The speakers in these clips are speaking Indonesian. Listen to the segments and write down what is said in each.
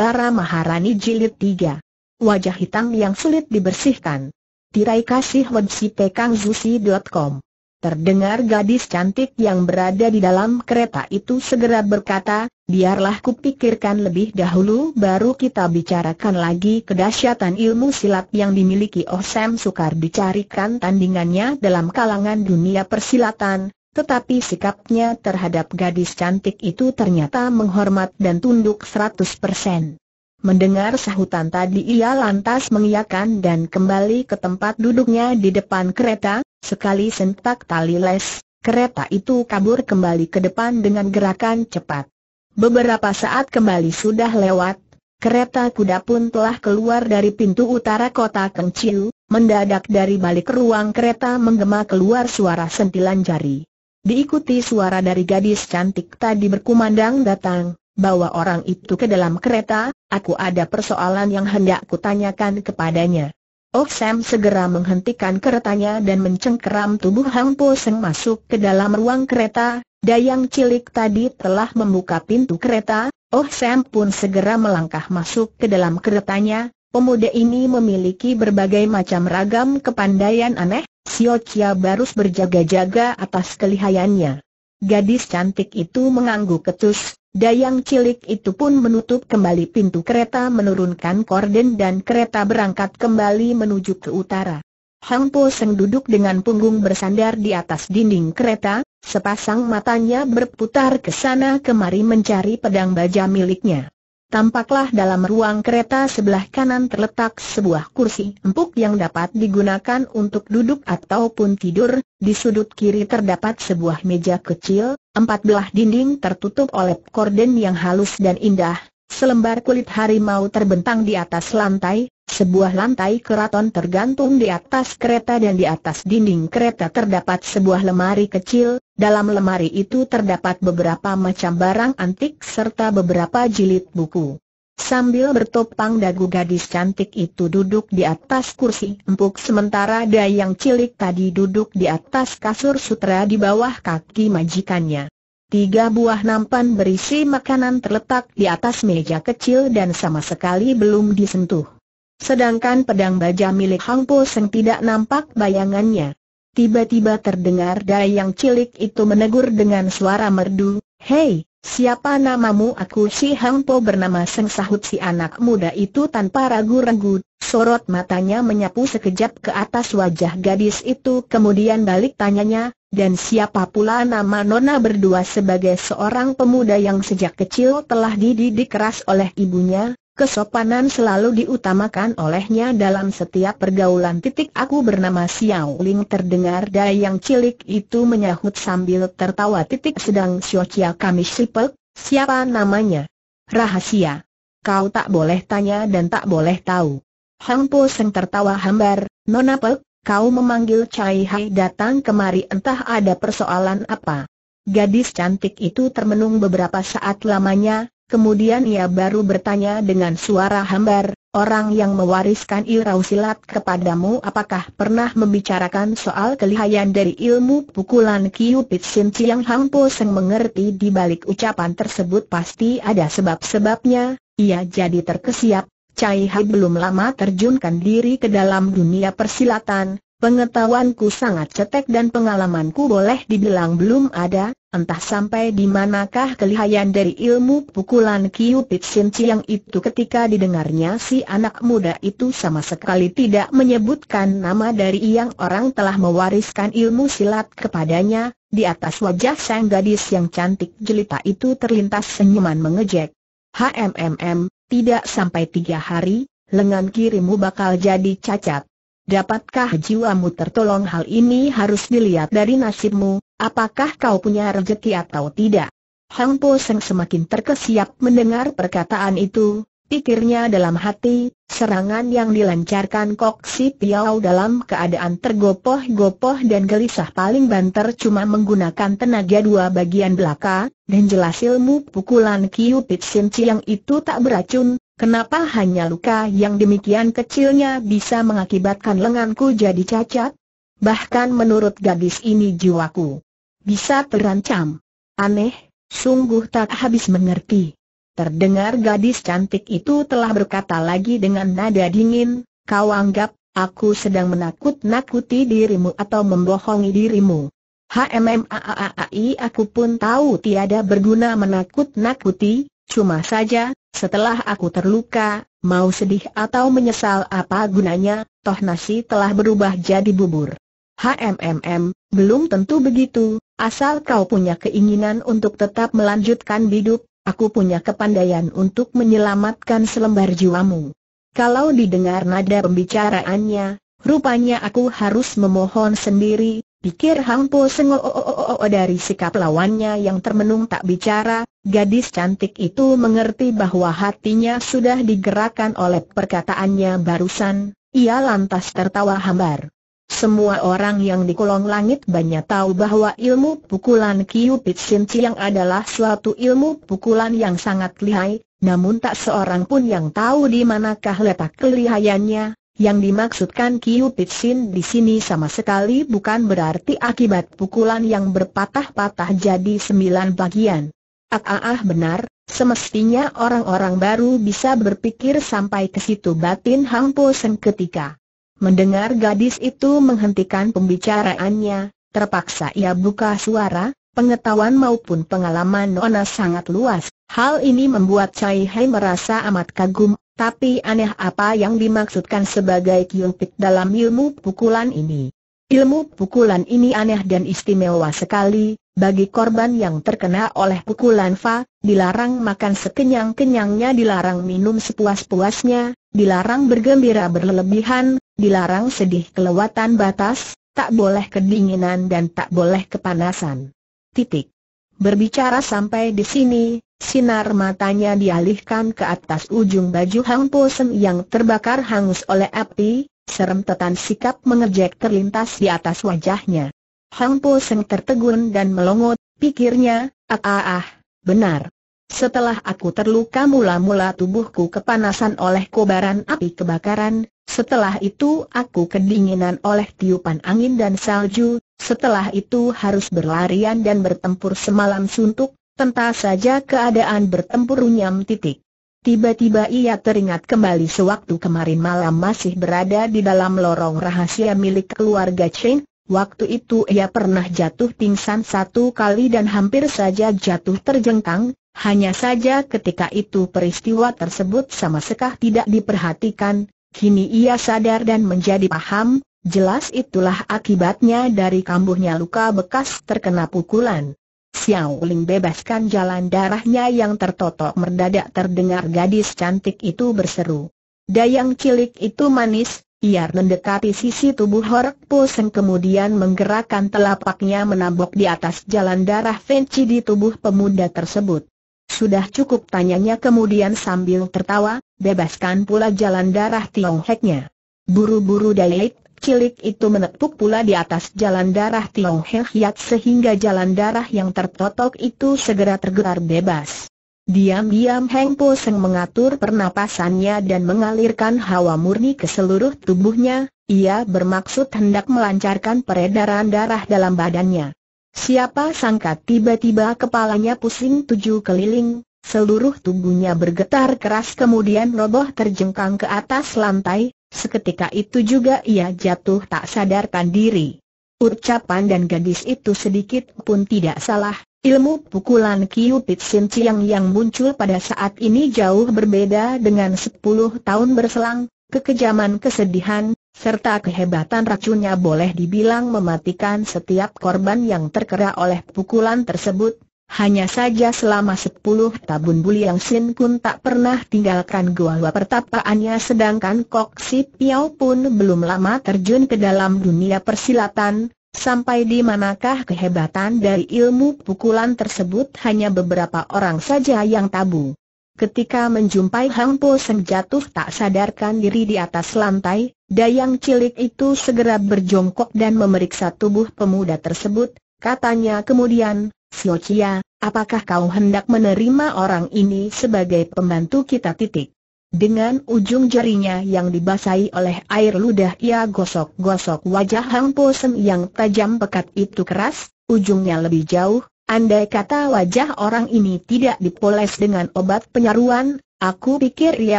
Bara Maharani Jilid 3 Wajah hitam yang sulit dibersihkan Tirai kasih website kangzusi.com Terdengar gadis cantik yang berada di dalam kereta itu segera berkata, biarlah kupikirkan lebih dahulu baru kita bicarakan lagi kedahsyatan ilmu silat yang dimiliki Osem oh Sukar dicarikan tandingannya dalam kalangan dunia persilatan, tetapi sikapnya terhadap gadis cantik itu ternyata menghormat dan tunduk 100%. Mendengar sahutan tadi ia lantas mengiyakan dan kembali ke tempat duduknya di depan kereta, sekali sentak tali les, kereta itu kabur kembali ke depan dengan gerakan cepat. Beberapa saat kembali sudah lewat, kereta kuda pun telah keluar dari pintu utara kota Kengciu, mendadak dari balik ruang kereta menggema keluar suara sentilan jari. Diikuti suara dari gadis cantik tadi berkumandang datang, bawa orang itu ke dalam kereta, aku ada persoalan yang hendak kutanyakan kepadanya. Oh Sam segera menghentikan keretanya dan mencengkeram tubuh Hang Po Seng masuk ke dalam ruang kereta, dayang cilik tadi telah membuka pintu kereta, Oh Sam pun segera melangkah masuk ke dalam keretanya, pemuda ini memiliki berbagai macam ragam kepandaian aneh, Sio Chia Barus berjaga-jaga atas kelihayannya. Gadis cantik itu mengangguk ketus, dayang cilik itu pun menutup kembali pintu kereta menurunkan korden dan kereta berangkat kembali menuju ke utara. Hang Po Seng duduk dengan punggung bersandar di atas dinding kereta, sepasang matanya berputar ke sana kemari mencari pedang baja miliknya. Tampaklah dalam ruang kereta sebelah kanan terletak sebuah kursi empuk yang dapat digunakan untuk duduk ataupun tidur, di sudut kiri terdapat sebuah meja kecil, empat belah dinding tertutup oleh korden yang halus dan indah, selembar kulit harimau terbentang di atas lantai, sebuah lantai keraton tergantung di atas kereta dan di atas dinding kereta terdapat sebuah lemari kecil, dalam lemari itu terdapat beberapa macam barang antik serta beberapa jilid buku. Sambil bertopang dagu gadis cantik itu duduk di atas kursi empuk sementara dayang cilik tadi duduk di atas kasur sutra di bawah kaki majikannya. Tiga buah nampan berisi makanan terletak di atas meja kecil dan sama sekali belum disentuh. Sedangkan pedang baja milik Hang Po Seng tidak nampak bayangannya. Tiba-tiba terdengar dayang yang cilik itu menegur dengan suara merdu, Hei, siapa namamu? Aku si Hang Po bernama Seng sahut si anak muda itu tanpa ragu-ragu, sorot matanya menyapu sekejap ke atas wajah gadis itu kemudian balik tanyanya, dan siapa pula nama Nona berdua sebagai seorang pemuda yang sejak kecil telah dididik keras oleh ibunya, Kesopanan selalu diutamakan olehnya dalam setiap pergaulan. Titik aku bernama Xiao Ling terdengar dayang cilik itu menyahut sambil tertawa. Titik sedang Xiao Chia kami sipek, siapa namanya? Rahasia. Kau tak boleh tanya dan tak boleh tahu. Hang Po Seng tertawa hambar, Nona Pek, kau memanggil Chai Hai datang kemari entah ada persoalan apa. Gadis cantik itu termenung beberapa saat lamanya, Kemudian ia baru bertanya dengan suara hambar, orang yang mewariskan ilmu silat kepadamu apakah pernah membicarakan soal kelihayan dari ilmu pukulan Kiupit Sin Chiang Hang Po Seng mengerti di balik ucapan tersebut pasti ada sebab-sebabnya, ia jadi terkesiap, Cai Hai belum lama terjunkan diri ke dalam dunia persilatan, Pengetahuanku sangat cetek dan pengalamanku boleh dibilang belum ada, entah sampai di manakah kelihayan dari ilmu pukulan Kiu Pitsin Chiang itu ketika didengarnya si anak muda itu sama sekali tidak menyebutkan nama dari yang orang telah mewariskan ilmu silat kepadanya, di atas wajah sang gadis yang cantik jelita itu terlintas senyuman mengejek. HMMM, tidak sampai tiga hari, lengan kirimu bakal jadi cacat. Dapatkah jiwamu tertolong hal ini harus dilihat dari nasibmu, apakah kau punya rezeki atau tidak. Hang Po Seng semakin terkesiap mendengar perkataan itu, pikirnya dalam hati, serangan yang dilancarkan Kok Si Piao dalam keadaan tergopoh-gopoh dan gelisah paling banter cuma menggunakan tenaga dua bagian belaka, dan jelas ilmu pukulan Kiu Pit Sin Chiang itu tak beracun, Kenapa hanya luka yang demikian kecilnya bisa mengakibatkan lenganku jadi cacat? Bahkan menurut gadis ini jiwaku bisa terancam. Aneh, sungguh tak habis mengerti. Terdengar gadis cantik itu telah berkata lagi dengan nada dingin, kau anggap aku sedang menakut-nakuti dirimu atau membohongi dirimu. HMMAAAI aku pun tahu tiada berguna menakut-nakuti, Cuma saja, setelah aku terluka, mau sedih atau menyesal apa gunanya, toh nasi telah berubah jadi bubur. HMMM, belum tentu begitu, asal kau punya keinginan untuk tetap melanjutkan hidup, aku punya kepandaian untuk menyelamatkan selembar jiwamu. Kalau didengar nada pembicaraannya, rupanya aku harus memohon sendiri, Pikir Hangpo Sengo oh, oh, oh, dari sikap lawannya yang termenung tak bicara, gadis cantik itu mengerti bahwa hatinya sudah digerakkan oleh perkataannya barusan, ia lantas tertawa hambar. Semua orang yang di kolong langit banyak tahu bahwa ilmu pukulan Kiupit yang adalah suatu ilmu pukulan yang sangat lihai, namun tak seorang pun yang tahu di manakah letak kelihayannya, yang dimaksudkan Kiu Pitsin di sini sama sekali bukan berarti akibat pukulan yang berpatah-patah jadi sembilan bagian. Ah, ah, ah benar, semestinya orang-orang baru bisa berpikir sampai ke situ batin Hang Po Seng ketika mendengar gadis itu menghentikan pembicaraannya, terpaksa ia buka suara, pengetahuan maupun pengalaman Nona sangat luas. Hal ini membuat Cai Hai merasa amat kagum, tapi aneh apa yang dimaksudkan sebagai kiungpit dalam ilmu pukulan ini. Ilmu pukulan ini aneh dan istimewa sekali, bagi korban yang terkena oleh pukulan Fa, dilarang makan sekenyang-kenyangnya, dilarang minum sepuas-puasnya, dilarang bergembira berlebihan, dilarang sedih kelewatan batas, tak boleh kedinginan dan tak boleh kepanasan. Titik. Berbicara sampai di sini, Sinar matanya dialihkan ke atas ujung baju Hang Po Sen yang terbakar hangus oleh api, serem tetan sikap mengejek terlintas di atas wajahnya. Hang Po Sen tertegun dan melongot, pikirnya, ah ah ah, benar. Setelah aku terluka mula-mula tubuhku kepanasan oleh kobaran api kebakaran, setelah itu aku kedinginan oleh tiupan angin dan salju, setelah itu harus berlarian dan bertempur semalam suntuk, Tentas saja keadaan bertempur runyam titik. Tiba-tiba ia teringat kembali sewaktu kemarin malam masih berada di dalam lorong rahasia milik keluarga Chen, Waktu itu ia pernah jatuh pingsan satu kali dan hampir saja jatuh terjengkang, hanya saja ketika itu peristiwa tersebut sama sekali tidak diperhatikan, kini ia sadar dan menjadi paham, jelas itulah akibatnya dari kambuhnya luka bekas terkena pukulan. Xiao Ling bebaskan jalan darahnya yang tertotok mendadak terdengar gadis cantik itu berseru. Dayang cilik itu manis, ia mendekati sisi tubuh Hork Puseng kemudian menggerakkan telapaknya menabok di atas jalan darah Fenci di tubuh pemuda tersebut. Sudah cukup tanyanya kemudian sambil tertawa, bebaskan pula jalan darah Tiong Heknya. Buru-buru Dayek cilik itu menepuk pula di atas jalan darah Tiong Heng Hiat sehingga jalan darah yang tertotok itu segera tergelar bebas. Diam-diam Heng Po Seng mengatur pernapasannya dan mengalirkan hawa murni ke seluruh tubuhnya, ia bermaksud hendak melancarkan peredaran darah dalam badannya. Siapa sangka tiba-tiba kepalanya pusing tujuh keliling, seluruh tubuhnya bergetar keras kemudian roboh terjengkang ke atas lantai, Seketika itu juga ia jatuh tak sadarkan diri. Ucapan dan gadis itu sedikit pun tidak salah, Ilmu pukulan Kiupit Sin Chiang yang muncul pada saat ini jauh berbeda dengan 10 tahun berselang, kekejaman kesedihan, serta kehebatan racunnya boleh dibilang mematikan setiap korban yang terkera oleh pukulan tersebut, hanya saja selama sepuluh tahun Buliang Sin pun tak pernah tinggalkan gua pertapaannya sedangkan Kok Si Piao pun belum lama terjun ke dalam dunia persilatan, sampai di manakah kehebatan dari ilmu pukulan tersebut hanya beberapa orang saja yang tabu. Ketika menjumpai Hang Po Seng jatuh tak sadarkan diri di atas lantai, dayang cilik itu segera berjongkok dan memeriksa tubuh pemuda tersebut, katanya kemudian, Siocia, apakah kau hendak menerima orang ini sebagai pembantu kita titik? Dengan ujung jarinya yang dibasahi oleh air ludah ia gosok-gosok wajah Hang Po Sen yang tajam pekat itu keras, ujungnya lebih jauh, andai kata wajah orang ini tidak dipoles dengan obat penyaruan, aku pikir ia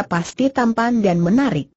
pasti tampan dan menarik.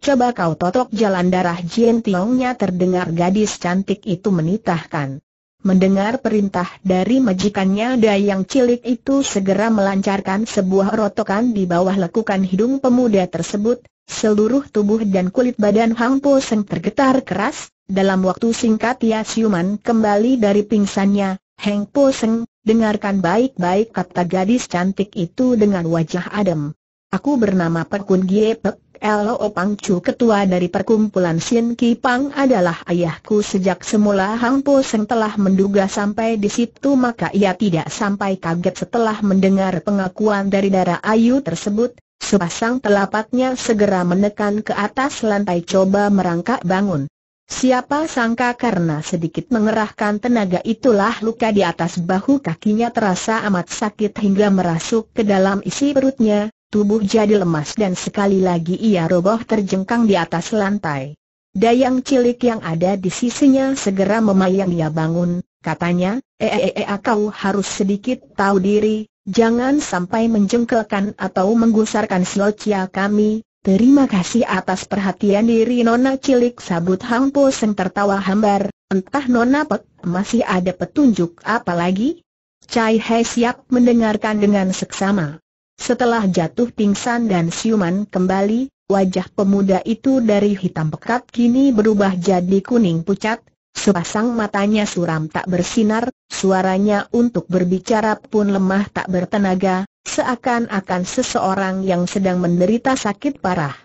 Coba kau totok jalan darah Jien Tiongnya terdengar gadis cantik itu menitahkan. Mendengar perintah dari majikannya dayang cilik itu segera melancarkan sebuah rotokan di bawah lekukan hidung pemuda tersebut, seluruh tubuh dan kulit badan Hang Po Seng tergetar keras, dalam waktu singkat ia siuman kembali dari pingsannya, Hang Po Seng, dengarkan baik-baik kata gadis cantik itu dengan wajah adem. Aku bernama Pekun Giepek. Elo Opang Chu ketua dari perkumpulan Sin Ki Pang adalah ayahku sejak semula Hang Po Seng telah menduga sampai di situ maka ia tidak sampai kaget setelah mendengar pengakuan dari darah Ayu tersebut, sepasang telapaknya segera menekan ke atas lantai coba merangkak bangun. Siapa sangka karena sedikit mengerahkan tenaga itulah luka di atas bahu kakinya terasa amat sakit hingga merasuk ke dalam isi perutnya, tubuh jadi lemas dan sekali lagi ia roboh terjengkang di atas lantai. Dayang cilik yang ada di sisinya segera memayang ia bangun, katanya, eee eh, eh, eh, kau harus sedikit tahu diri, jangan sampai menjengkelkan atau menggusarkan siocia kami, terima kasih atas perhatian diri nona cilik sabut Hang Po Seng tertawa hambar, entah nona pek, masih ada petunjuk apa lagi? Cai Hei siap mendengarkan dengan seksama. Setelah jatuh pingsan dan siuman kembali, wajah pemuda itu dari hitam pekat kini berubah jadi kuning pucat, sepasang matanya suram tak bersinar, suaranya untuk berbicara pun lemah tak bertenaga, seakan-akan seseorang yang sedang menderita sakit parah.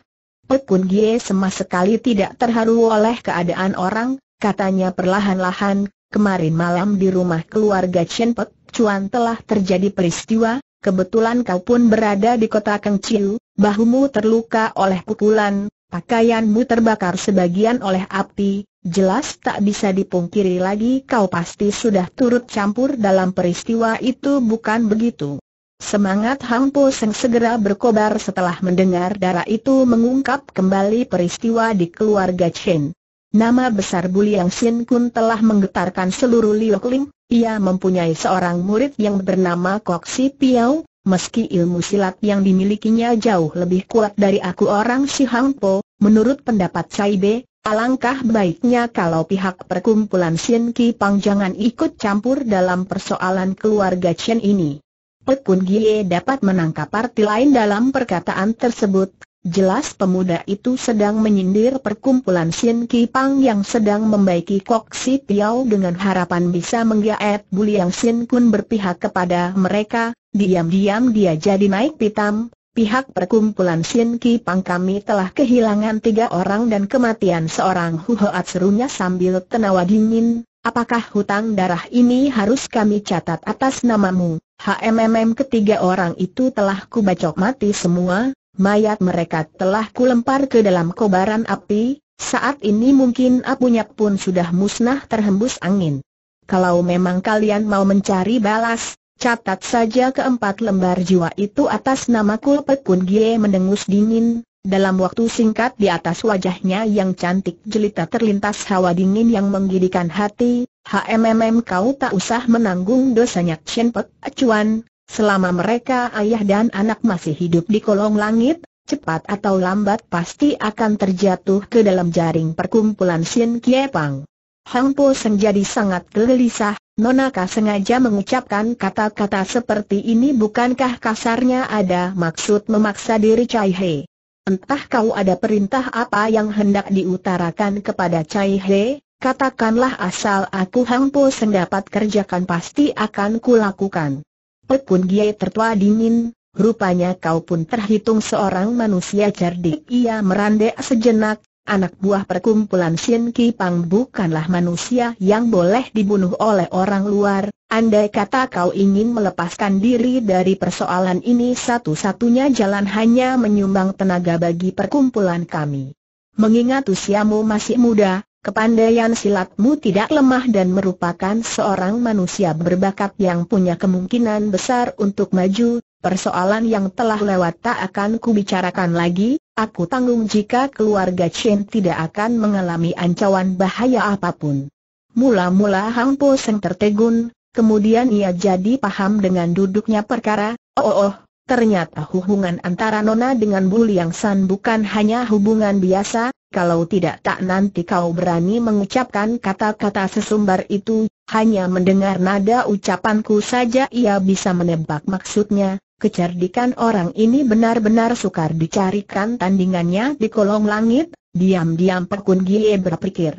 Pekun Gie sama sekali tidak terharu oleh keadaan orang, katanya perlahan-lahan, kemarin malam di rumah keluarga Chen Pek Cuan telah terjadi peristiwa, Kebetulan kau pun berada di kota Kengciu, bahumu terluka oleh pukulan, pakaianmu terbakar sebagian oleh api, jelas tak bisa dipungkiri lagi kau pasti sudah turut campur dalam peristiwa itu bukan begitu. Semangat Hang Po Seng segera berkobar setelah mendengar darah itu mengungkap kembali peristiwa di keluarga Chen. Nama besar Buliang Sin Kun telah menggetarkan seluruh Liu Kling, ia mempunyai seorang murid yang bernama Kok Si Piao, meski ilmu silat yang dimilikinya jauh lebih kuat dari aku orang Si Hang Po, menurut pendapat Cai Be, alangkah baiknya kalau pihak perkumpulan Sien Ki Pang jangan ikut campur dalam persoalan keluarga Chen ini. Pekun Gie dapat menangkap arti lain dalam perkataan tersebut, Jelas pemuda itu sedang menyindir perkumpulan Sin Ki Pang yang sedang membaiki Kok Si Piao dengan harapan bisa menggaet Buli yang Sin Kun berpihak kepada mereka, diam-diam dia jadi naik pitam, Pihak perkumpulan Sin Ki Pang kami telah kehilangan tiga orang dan kematian seorang Huhoat serunya sambil tenawa dingin. Apakah hutang darah ini harus kami catat atas namamu? HMMM ketiga orang itu telah kubacok mati semua, Mayat mereka telah kulempar ke dalam kobaran api, saat ini mungkin apunya pun sudah musnah terhembus angin. Kalau memang kalian mau mencari balas, catat saja keempat lembar jiwa itu atas nama Kulpet Kun Gie mendengus dingin, dalam waktu singkat di atas wajahnya yang cantik jelita terlintas hawa dingin yang menggidikan hati, HMMM kau tak usah menanggung dosanya Chen Pek Acuan, Selama mereka ayah dan anak masih hidup di kolong langit, cepat atau lambat pasti akan terjatuh ke dalam jaring perkumpulan Sin Kie Pang. Hang Po Seng jadi sangat gelisah, Nonaka sengaja mengucapkan kata-kata seperti ini bukankah kasarnya ada maksud memaksa diri Cai He. Entah kau ada perintah apa yang hendak diutarakan kepada Cai He, katakanlah asal aku Hang Po Seng dapat kerjakan pasti akan kulakukan. Pun Gie tertua dingin, rupanya kau pun terhitung seorang manusia cerdik. Ia merandek sejenak, anak buah perkumpulan Shin Ki Pang bukanlah manusia yang boleh dibunuh oleh orang luar. Andai kata kau ingin melepaskan diri dari persoalan ini satu-satunya jalan hanya menyumbang tenaga bagi perkumpulan kami. Mengingat usiamu masih muda, Kepandaian silatmu tidak lemah dan merupakan seorang manusia berbakat yang punya kemungkinan besar untuk maju, persoalan yang telah lewat tak akan kubicarakan lagi, aku tanggung jika keluarga Chen tidak akan mengalami ancaman bahaya apapun. Mula-mula Hang Po Seng tertegun, kemudian ia jadi paham dengan duduknya perkara, oh, oh, oh. Ternyata hubungan antara Nona dengan Bu Liang San bukan hanya hubungan biasa, kalau tidak tak nanti kau berani mengucapkan kata-kata sesumbar itu, hanya mendengar nada ucapanku saja ia bisa menebak maksudnya, kecerdikan orang ini benar-benar sukar dicarikan tandingannya di kolong langit, diam-diam Pekun Gie berpikir.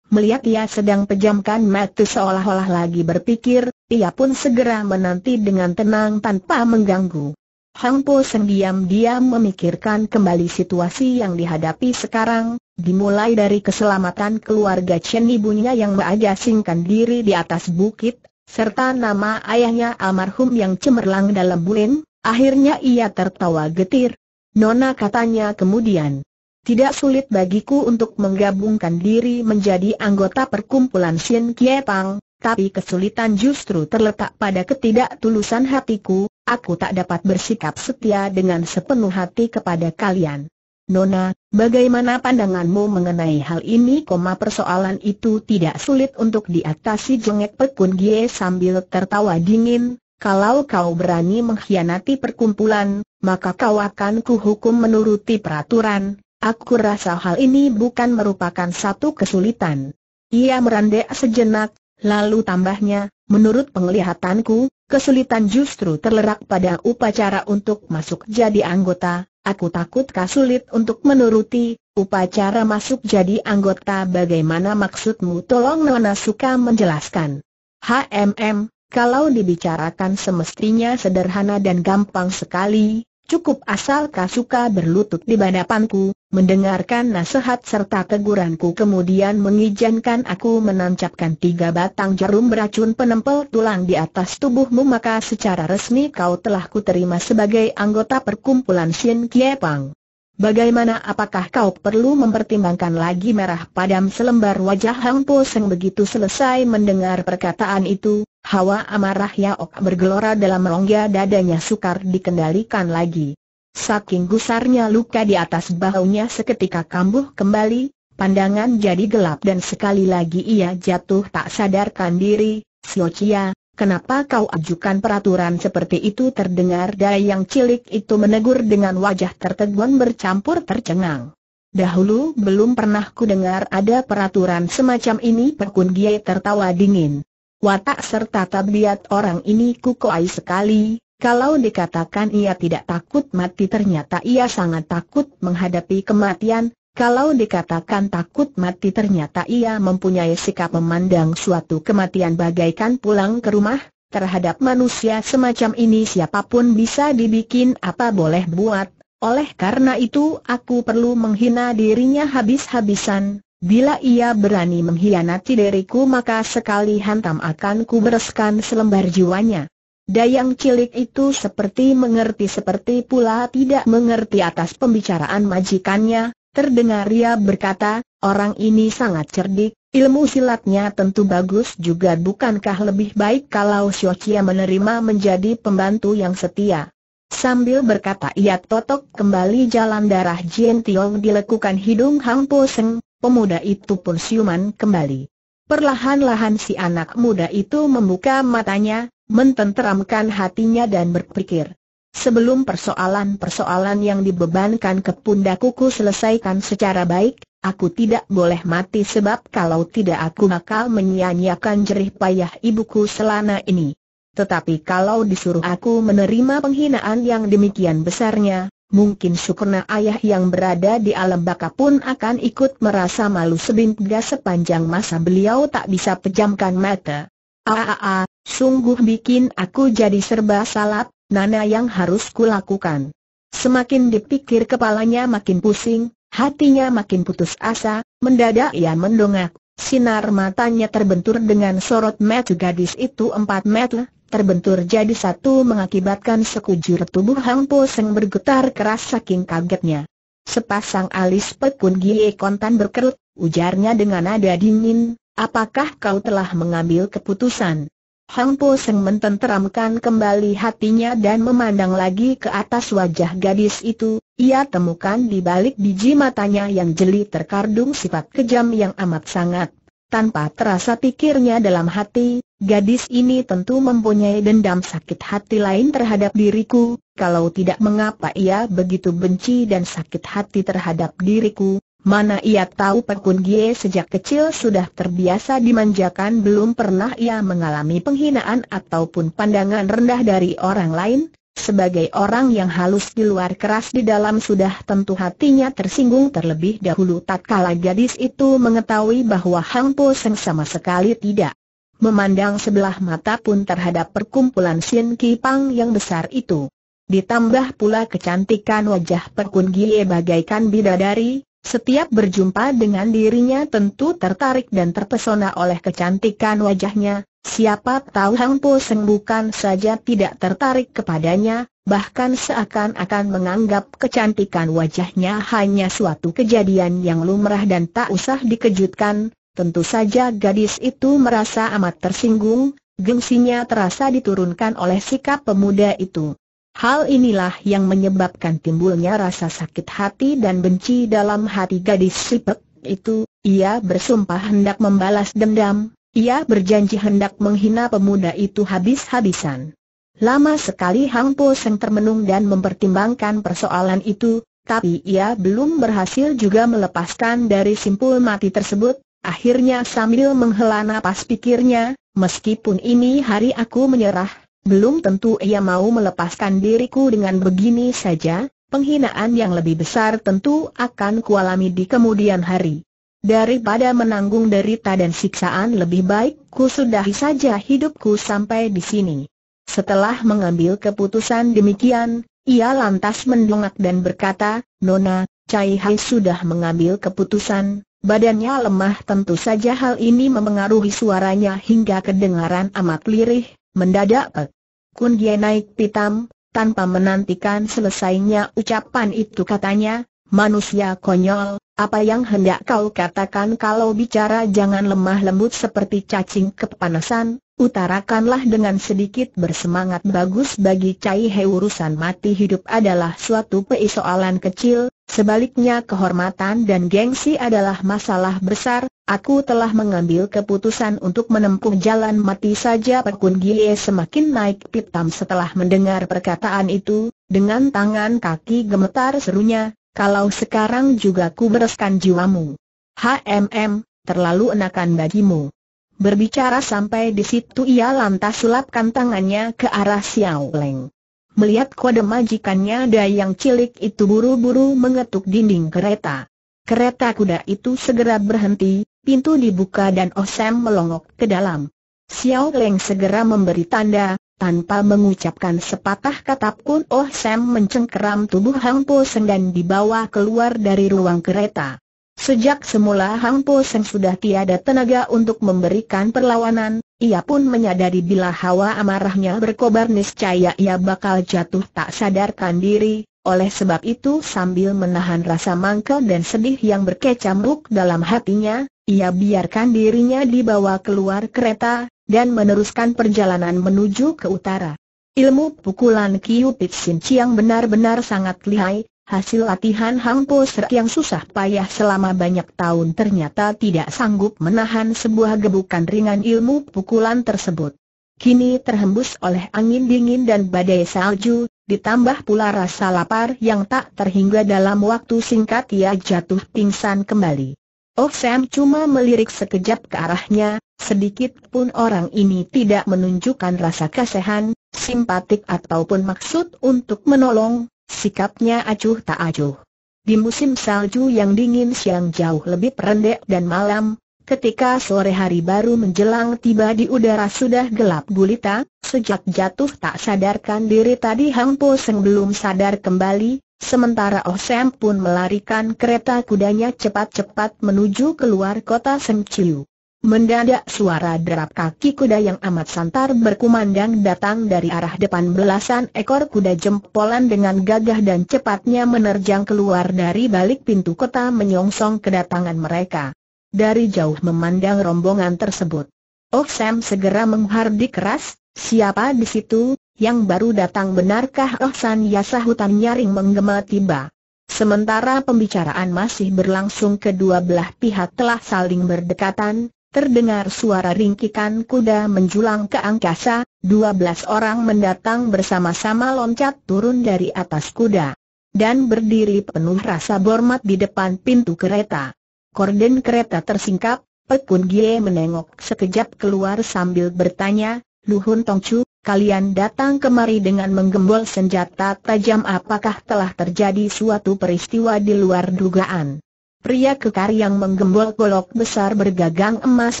Melihat ia sedang pejamkan mata seolah-olah lagi berpikir, ia pun segera menanti dengan tenang tanpa mengganggu. Hang Po Seng diam memikirkan kembali situasi yang dihadapi sekarang, dimulai dari keselamatan keluarga Chen ibunya yang mengagasingkan diri di atas bukit, serta nama ayahnya almarhum yang cemerlang dalam bulan, akhirnya ia tertawa getir. Nona katanya kemudian, tidak sulit bagiku untuk menggabungkan diri menjadi anggota perkumpulan Xin Kie Pang, tapi kesulitan justru terletak pada ketidaktulusan hatiku, aku tak dapat bersikap setia dengan sepenuh hati kepada kalian. Nona, bagaimana pandanganmu mengenai hal ini? Koma persoalan itu tidak sulit untuk diatasi jengek Pekun Gie sambil tertawa dingin. Kalau kau berani mengkhianati perkumpulan, maka kau akan kuhukum menuruti peraturan. Aku rasa hal ini bukan merupakan satu kesulitan. Ia merendek sejenak, Lalu tambahnya, menurut penglihatanku, kesulitan justru terlerak pada upacara untuk masuk jadi anggota, aku takut sulit untuk menuruti, upacara masuk jadi anggota bagaimana maksudmu tolong Nona suka menjelaskan. HMM, kalau dibicarakan semestinya sederhana dan gampang sekali, Cukup asal suka berlutut di hadapanku, mendengarkan nasihat serta teguranku kemudian mengizinkan aku menancapkan tiga batang jarum beracun penempel tulang di atas tubuhmu maka secara resmi kau telah kuterima sebagai anggota perkumpulan Shin Kiepang. Bagaimana apakah kau perlu mempertimbangkan lagi merah padam selembar wajah Hang Po Seng begitu selesai mendengar perkataan itu, hawa amarah Yaok bergelora dalam rongga dadanya sukar dikendalikan lagi. Saking gusarnya luka di atas bahunya seketika kambuh kembali, pandangan jadi gelap dan sekali lagi ia jatuh tak sadarkan diri, Siocia. Kenapa kau ajukan peraturan seperti itu terdengar dari yang cilik itu menegur dengan wajah tertegun bercampur tercengang. Dahulu belum pernah ku dengar ada peraturan semacam ini Pekun Gie tertawa dingin. Watak serta tabiat orang ini ku koai sekali, kalau dikatakan ia tidak takut mati ternyata ia sangat takut menghadapi kematian, kalau dikatakan takut mati ternyata ia mempunyai sikap memandang suatu kematian bagaikan pulang ke rumah, terhadap manusia semacam ini siapapun bisa dibikin apa boleh buat, oleh karena itu aku perlu menghina dirinya habis-habisan, bila ia berani mengkhianati diriku maka sekali hantam akan kubereskan selembar jiwanya. Dayang cilik itu seperti mengerti seperti pula tidak mengerti atas pembicaraan majikannya, Terdengar ia berkata, orang ini sangat cerdik, ilmu silatnya tentu bagus juga bukankah lebih baik kalau Xiochia menerima menjadi pembantu yang setia. Sambil berkata ia totok kembali jalan darah Jien Tiong dilekukan hidung Hang Po Seng, pemuda itu pun siuman kembali. Perlahan-lahan si anak muda itu membuka matanya, mententeramkan hatinya dan berpikir, Sebelum persoalan-persoalan yang dibebankan ke pundakku selesaikan secara baik, aku tidak boleh mati sebab kalau tidak aku bakal menyia-nyiakan jerih payah ibuku selana ini. Tetapi kalau disuruh aku menerima penghinaan yang demikian besarnya, mungkin Sukerna ayah yang berada di alam baka pun akan ikut merasa malu sebingga sepanjang masa beliau tak bisa pejamkan mata. Aaah, sungguh bikin aku jadi serba salah Nana yang harus kulakukan? Semakin dipikir kepalanya makin pusing, hatinya makin putus asa, mendadak ia mendongak. Sinar matanya terbentur dengan sorot mata gadis itu empat metu, terbentur jadi satu mengakibatkan sekujur tubuh Hang Po Seng bergetar keras saking kagetnya. Sepasang alis pekun Gie Kontan berkerut, ujarnya dengan nada dingin, apakah kau telah mengambil keputusan? Hang Po Seng mententeramkan kembali hatinya dan memandang lagi ke atas wajah gadis itu, ia temukan di balik biji matanya yang jeli terkardung sifat kejam yang amat sangat. Tanpa terasa pikirnya dalam hati, gadis ini tentu mempunyai dendam sakit hati lain terhadap diriku, kalau tidak mengapa ia begitu benci dan sakit hati terhadap diriku, Mana ia tahu Pekun Gie sejak kecil sudah terbiasa dimanjakan belum pernah ia mengalami penghinaan ataupun pandangan rendah dari orang lain, sebagai orang yang halus di luar keras di dalam sudah tentu hatinya tersinggung terlebih dahulu tak kala gadis itu mengetahui bahwa Hang Po Seng sama sekali tidak memandang sebelah mata pun terhadap perkumpulan sien Ki Pang yang besar itu. Ditambah pula kecantikan wajah Perkun Gie bagaikan bidadari, setiap berjumpa dengan dirinya tentu tertarik dan terpesona oleh kecantikan wajahnya, siapa tahu Hang Po Seng bukan saja tidak tertarik kepadanya, bahkan seakan-akan menganggap kecantikan wajahnya hanya suatu kejadian yang lumrah dan tak usah dikejutkan, tentu saja gadis itu merasa amat tersinggung, gengsinya terasa diturunkan oleh sikap pemuda itu. Hal inilah yang menyebabkan timbulnya rasa sakit hati dan benci dalam hati gadis sipek itu, ia bersumpah hendak membalas dendam, ia berjanji hendak menghina pemuda itu habis-habisan. Lama sekali Hang Po Seng termenung dan mempertimbangkan persoalan itu, tapi ia belum berhasil juga melepaskan dari simpul mati tersebut, akhirnya sambil menghela napas pikirnya, meskipun ini hari aku menyerah, belum tentu ia mau melepaskan diriku dengan begini saja, penghinaan yang lebih besar tentu akan kualami di kemudian hari. Daripada menanggung derita dan siksaan lebih baik ku sudahi saja hidupku sampai di sini. Setelah mengambil keputusan demikian, ia lantas mendongak dan berkata, Nona, Cai Hai sudah mengambil keputusan, badannya lemah tentu saja hal ini memengaruhi suaranya hingga kedengaran amat lirih, mendadak eh, Kun dia naik pitam, tanpa menantikan selesainya ucapan itu katanya, manusia konyol, apa yang hendak kau katakan kalau bicara jangan lemah lembut seperti cacing kepanasan, utarakanlah dengan sedikit bersemangat bagus bagi Cai He urusan mati hidup adalah suatu persoalan kecil, sebaliknya kehormatan dan gengsi adalah masalah besar, Aku telah mengambil keputusan untuk menempuh jalan mati saja Pekun Gie semakin naik pitam setelah mendengar perkataan itu, dengan tangan kaki gemetar serunya, kalau sekarang juga ku bereskan jiwamu. HMM, terlalu enakan bagimu. Berbicara sampai di situ ia lantas sulapkan tangannya ke arah Xiao Leng. Melihat kode majikannya Dayang cilik itu buru-buru mengetuk dinding kereta. Kereta kuda itu segera berhenti, pintu dibuka dan Oh Sam melongok ke dalam. Xiao Leng segera memberi tanda, tanpa mengucapkan sepatah kata pun Oh Sam mencengkeram tubuh Hang Po Seng dan dibawa keluar dari ruang kereta. Sejak semula Hang Po Seng sudah tiada tenaga untuk memberikan perlawanan, ia pun menyadari bila hawa amarahnya berkobar niscaya ia bakal jatuh tak sadarkan diri, oleh sebab itu sambil menahan rasa mangkel dan sedih yang berkecamuk dalam hatinya, ia biarkan dirinya dibawa keluar kereta, dan meneruskan perjalanan menuju ke utara. Ilmu pukulan Kiu Pit Sin Chiang benar-benar sangat lihai, hasil latihan Hang Po yang susah payah selama banyak tahun ternyata tidak sanggup menahan sebuah gebukan ringan ilmu pukulan tersebut. Kini terhembus oleh angin dingin dan badai salju, ditambah pula rasa lapar yang tak terhingga dalam waktu singkat ia jatuh pingsan kembali. Oh Sam cuma melirik sekejap ke arahnya, sedikit pun orang ini tidak menunjukkan rasa kasihan, simpatik ataupun maksud untuk menolong, sikapnya acuh tak acuh. Di musim salju yang dingin siang jauh lebih pendek dan malam, Ketika sore hari baru menjelang tiba di udara sudah gelap gulita, sejak jatuh tak sadarkan diri tadi Hang Po Seng belum sadar kembali, sementara Oh Sam pun melarikan kereta kudanya cepat-cepat menuju keluar kota Sengciu. Mendadak suara derap kaki kuda yang amat santar berkumandang datang dari arah depan belasan ekor kuda jempolan dengan gagah dan cepatnya menerjang keluar dari balik pintu kota menyongsong kedatangan mereka dari jauh memandang rombongan tersebut. Oh Sam segera menghardik keras, siapa di situ, yang baru datang benarkah Oh San Yasa hutan nyaring menggema tiba. Sementara pembicaraan masih berlangsung kedua belah pihak telah saling berdekatan, terdengar suara ringkikan kuda menjulang ke angkasa, Dua belas orang mendatang bersama-sama loncat turun dari atas kuda dan berdiri penuh rasa hormat di depan pintu kereta. Korden kereta tersingkap, Pekun Gie menengok sekejap keluar sambil bertanya, Luhun Tongcu, kalian datang kemari dengan menggembol senjata tajam apakah telah terjadi suatu peristiwa di luar dugaan? Pria kekar yang menggembol golok besar bergagang emas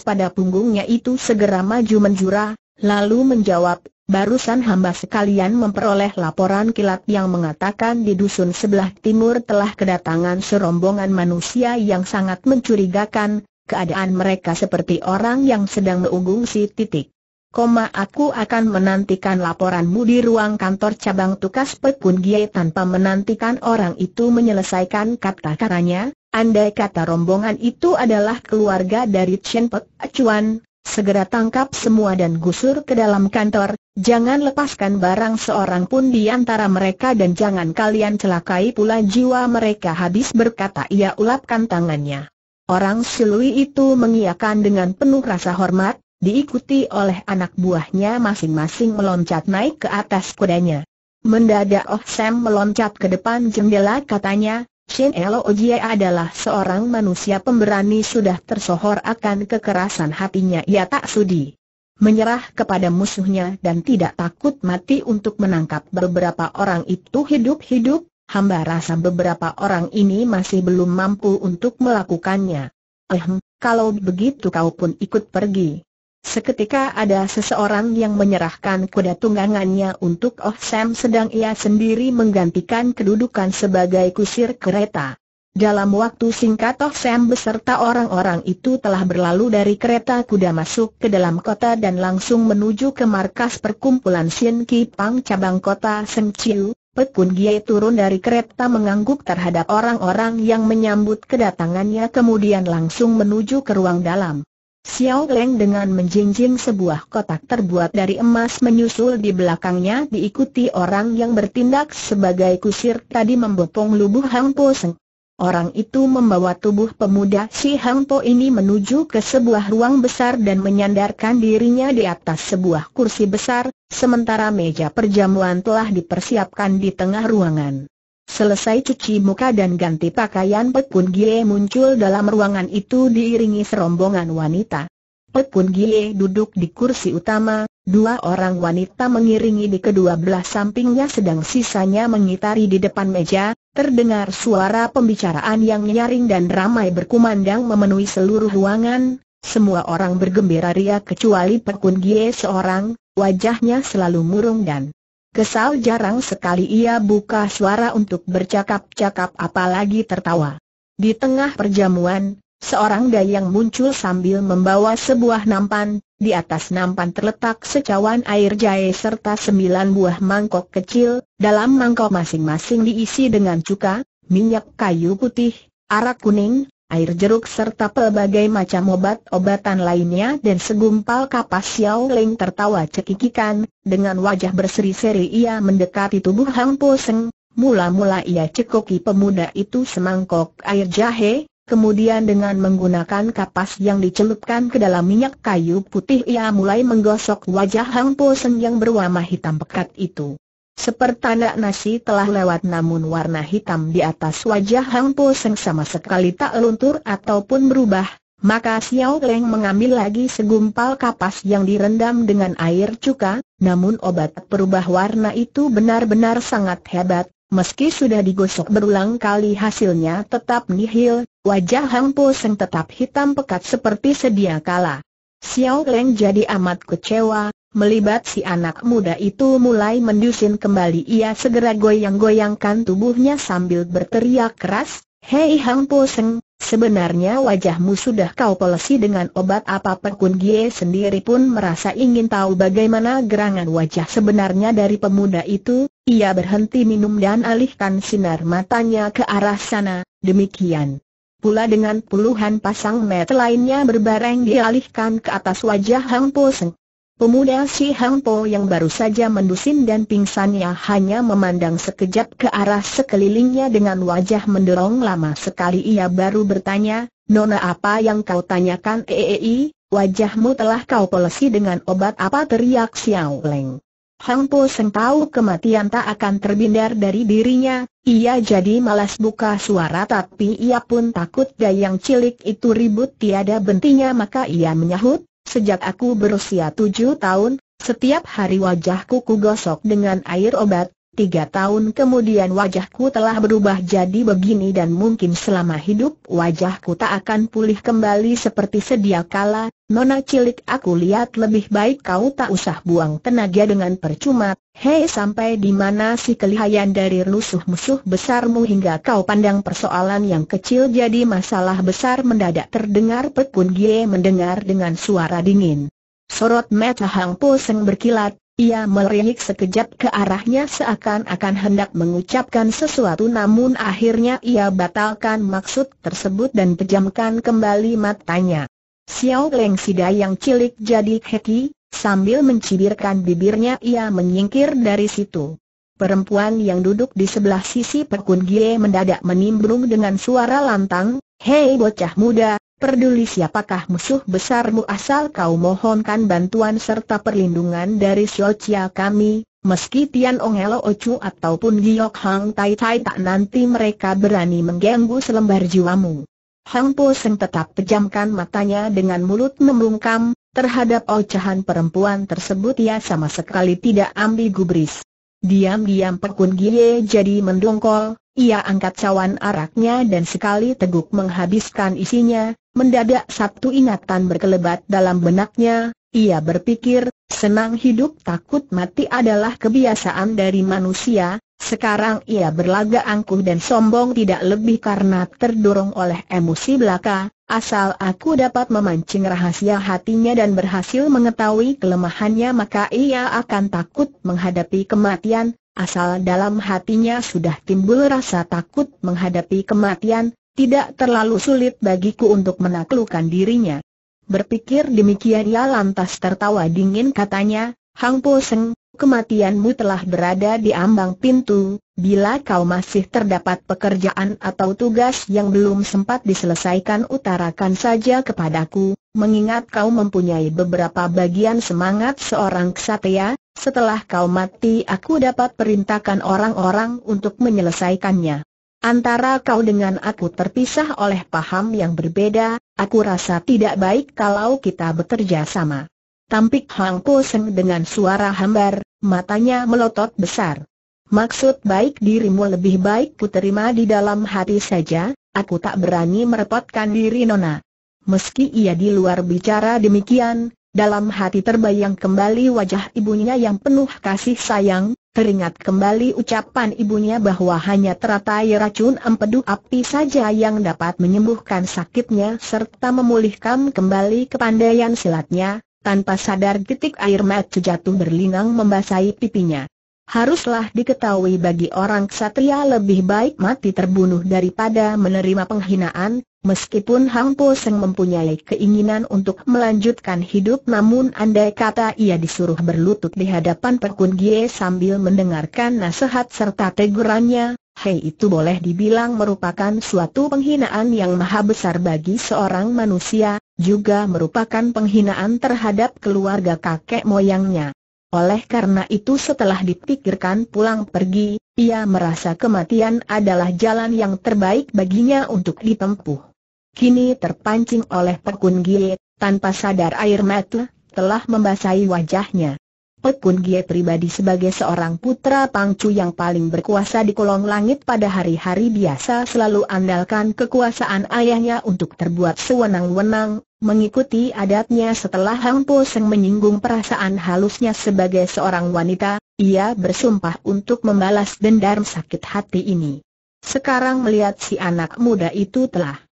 pada punggungnya itu segera maju menjura, lalu menjawab, Barusan hamba sekalian memperoleh laporan kilat yang mengatakan di dusun sebelah timur telah kedatangan serombongan manusia yang sangat mencurigakan, keadaan mereka seperti orang yang sedang si titik. Koma aku akan menantikan laporanmu di ruang kantor cabang tukas Pekun Gie tanpa menantikan orang itu menyelesaikan kata-katanya, andai kata rombongan itu adalah keluarga dari Chen Pek Acuan, Segera tangkap semua dan gusur ke dalam kantor, jangan lepaskan barang seorang pun di antara mereka dan jangan kalian celakai pula jiwa mereka habis berkata ia ulapkan tangannya. Orang Silui itu mengiakan dengan penuh rasa hormat, diikuti oleh anak buahnya masing-masing meloncat naik ke atas kudanya. Mendadak Oh Sam meloncat ke depan jendela katanya, Shen Elo Ojie adalah seorang manusia pemberani sudah tersohor akan kekerasan hatinya ia tak sudi menyerah kepada musuhnya dan tidak takut mati untuk menangkap beberapa orang itu hidup-hidup, hamba rasa beberapa orang ini masih belum mampu untuk melakukannya. Ehm, kalau begitu kau pun ikut pergi. Seketika ada seseorang yang menyerahkan kuda tunggangannya untuk Oh Sam sedang ia sendiri menggantikan kedudukan sebagai kusir kereta. Dalam waktu singkat Oh Sam beserta orang-orang itu telah berlalu dari kereta kuda masuk ke dalam kota dan langsung menuju ke markas perkumpulan Sien Ki Pang cabang kota Seng Chiu. Pekun turun dari kereta mengangguk terhadap orang-orang yang menyambut kedatangannya kemudian langsung menuju ke ruang dalam. Xiao Leng dengan menjinjing sebuah kotak terbuat dari emas menyusul di belakangnya diikuti orang yang bertindak sebagai kusir tadi membopong lubuh Hang Po Seng. Orang itu membawa tubuh pemuda si Hang Po ini menuju ke sebuah ruang besar dan menyandarkan dirinya di atas sebuah kursi besar, sementara meja perjamuan telah dipersiapkan di tengah ruangan. Selesai cuci muka dan ganti pakaian Pek Kun Gie muncul dalam ruangan itu diiringi serombongan wanita. Pek Kun Gie duduk di kursi utama, dua orang wanita mengiringi di kedua belah sampingnya sedang sisanya mengitari di depan meja, terdengar suara pembicaraan yang nyaring dan ramai berkumandang memenuhi seluruh ruangan, semua orang bergembira ria kecuali Pek Kun Gie seorang, wajahnya selalu murung dan Kesal jarang sekali ia buka suara untuk bercakap-cakap apalagi tertawa. Di tengah perjamuan, seorang dayang muncul sambil membawa sebuah nampan, di atas nampan terletak secawan air jahe serta sembilan buah mangkok kecil, dalam mangkok masing-masing diisi dengan cuka, minyak kayu putih, arak kuning, air jeruk serta pelbagai macam obat-obatan lainnya dan segumpal kapas Xiao Ling tertawa cekikikan, dengan wajah berseri-seri ia mendekati tubuh Hang Po Seng, mula-mula ia cekoki pemuda itu semangkok air jahe, Kemudian dengan menggunakan kapas yang dicelupkan ke dalam minyak kayu putih ia mulai menggosok wajah Hang Po Seng yang berwarna hitam pekat itu. Sepertanak nasi telah lewat namun warna hitam di atas wajah Hang Po Seng sama sekali tak luntur ataupun berubah, maka Xiao Leng mengambil lagi segumpal kapas yang direndam dengan air cuka, namun obat perubah warna itu benar-benar sangat hebat, meski sudah digosok berulang kali hasilnya tetap nihil, wajah Hang Po Seng tetap hitam pekat seperti sedia kala. Xiao Leng jadi amat kecewa, Melibat si anak muda itu mulai mendusin kembali ia segera goyang-goyangkan tubuhnya sambil berteriak keras, Hei Hang Po Seng, sebenarnya wajahmu sudah kau polesi dengan obat apa Pekun Gie sendiri pun merasa ingin tahu bagaimana gerangan wajah sebenarnya dari pemuda itu, ia berhenti minum dan alihkan sinar matanya ke arah sana, demikian pula dengan puluhan pasang mata lainnya berbareng dialihkan ke atas wajah Hang Po Seng. Pemuda Si Hang Po yang baru saja mendusin dan pingsannya hanya memandang sekejap ke arah sekelilingnya dengan wajah menderong lama sekali ia baru bertanya, Nona apa yang kau tanyakan eei, wajahmu telah kau polesi dengan obat apa teriak Xiao Leng. Hang Po Seng tahu kematian tak akan terbindar dari dirinya, ia jadi malas buka suara tapi ia pun takut dayang cilik itu ribut tiada bentinya maka ia menyahut, Sejak aku berusia tujuh tahun, setiap hari wajahku kugosok dengan air obat, Tiga tahun kemudian wajahku telah berubah jadi begini dan mungkin selama hidup wajahku tak akan pulih kembali seperti sedia kala. Nona cilik aku lihat lebih baik kau tak usah buang tenaga dengan percuma. Hei sampai di mana si kelihayan dari rusuh musuh besarmu hingga kau pandang persoalan yang kecil jadi masalah besar mendadak terdengar pekun gie mendengar dengan suara dingin. Sorot mata Hang Po Seng berkilat, ia melirik sekejap ke arahnya seakan-akan hendak mengucapkan sesuatu namun akhirnya ia batalkan maksud tersebut dan pejamkan kembali matanya. Xiao Leng Sida yang cilik jadi heki, sambil mencibirkan bibirnya ia menyingkir dari situ. Perempuan yang duduk di sebelah sisi Pekun Gie mendadak menimbrung dengan suara lantang, Hei bocah muda, peduli siapakah musuh besarmu asal kau mohonkan bantuan serta perlindungan dari Xiaochia kami, meski Tian Ong Ocu ataupun Giok Hang Tai Tai tak nanti mereka berani mengganggu selembar jiwamu. Hang Po Seng tetap pejamkan matanya dengan mulut membungkam, terhadap ocahan perempuan tersebut ia sama sekali tidak ambigu beris. Diam-diam Pekun Gie jadi mendongkol, ia angkat cawan araknya dan sekali teguk menghabiskan isinya, mendadak satu ingatan berkelebat dalam benaknya, ia berpikir, senang hidup takut mati adalah kebiasaan dari manusia, sekarang ia berlagak angkuh dan sombong tidak lebih karena terdorong oleh emosi belaka, asal aku dapat memancing rahasia hatinya dan berhasil mengetahui kelemahannya maka ia akan takut menghadapi kematian, asal dalam hatinya sudah timbul rasa takut menghadapi kematian, tidak terlalu sulit bagiku untuk menaklukkan dirinya. Berpikir demikian ia lantas tertawa dingin katanya, Hang Po Seng, kematianmu telah berada di ambang pintu, bila kau masih terdapat pekerjaan atau tugas yang belum sempat diselesaikan utarakan saja kepadaku, mengingat kau mempunyai beberapa bagian semangat seorang ksatria, setelah kau mati aku dapat perintahkan orang-orang untuk menyelesaikannya. Antara kau dengan aku terpisah oleh paham yang berbeda, Aku rasa tidak baik kalau kita bekerja sama. Tampik Hang Po Seng dengan suara hambar, matanya melotot besar. Maksud baik dirimu lebih baik ku terima di dalam hati saja, aku tak berani merepotkan diri Nona. Meski ia di luar bicara demikian, dalam hati terbayang kembali wajah ibunya yang penuh kasih sayang, teringat kembali ucapan ibunya bahwa hanya teratai racun empedu api saja yang dapat menyembuhkan sakitnya serta memulihkan kembali kepandaian silatnya, tanpa sadar titik air mata jatuh berlinang membasahi pipinya. Haruslah diketahui bagi orang ksatria lebih baik mati terbunuh daripada menerima penghinaan, Meskipun Hang Po Seng mempunyai keinginan untuk melanjutkan hidup namun andai kata ia disuruh berlutut di hadapan Pekun Gie sambil mendengarkan nasihat serta tegurannya, hei itu boleh dibilang merupakan suatu penghinaan yang maha besar bagi seorang manusia, juga merupakan penghinaan terhadap keluarga kakek moyangnya. Oleh karena itu setelah dipikirkan pulang pergi, ia merasa kematian adalah jalan yang terbaik baginya untuk ditempuh kini terpancing oleh Pekun Gie, tanpa sadar air mata telah membasahi wajahnya. Pekun Gie pribadi sebagai seorang putra Pangcu yang paling berkuasa di kolong langit pada hari-hari biasa selalu andalkan kekuasaan ayahnya untuk terbuat sewenang-wenang, mengikuti adatnya setelah Hang Po Seng menyinggung perasaan halusnya sebagai seorang wanita, ia bersumpah untuk membalas dendam sakit hati ini. Sekarang melihat si anak muda itu telah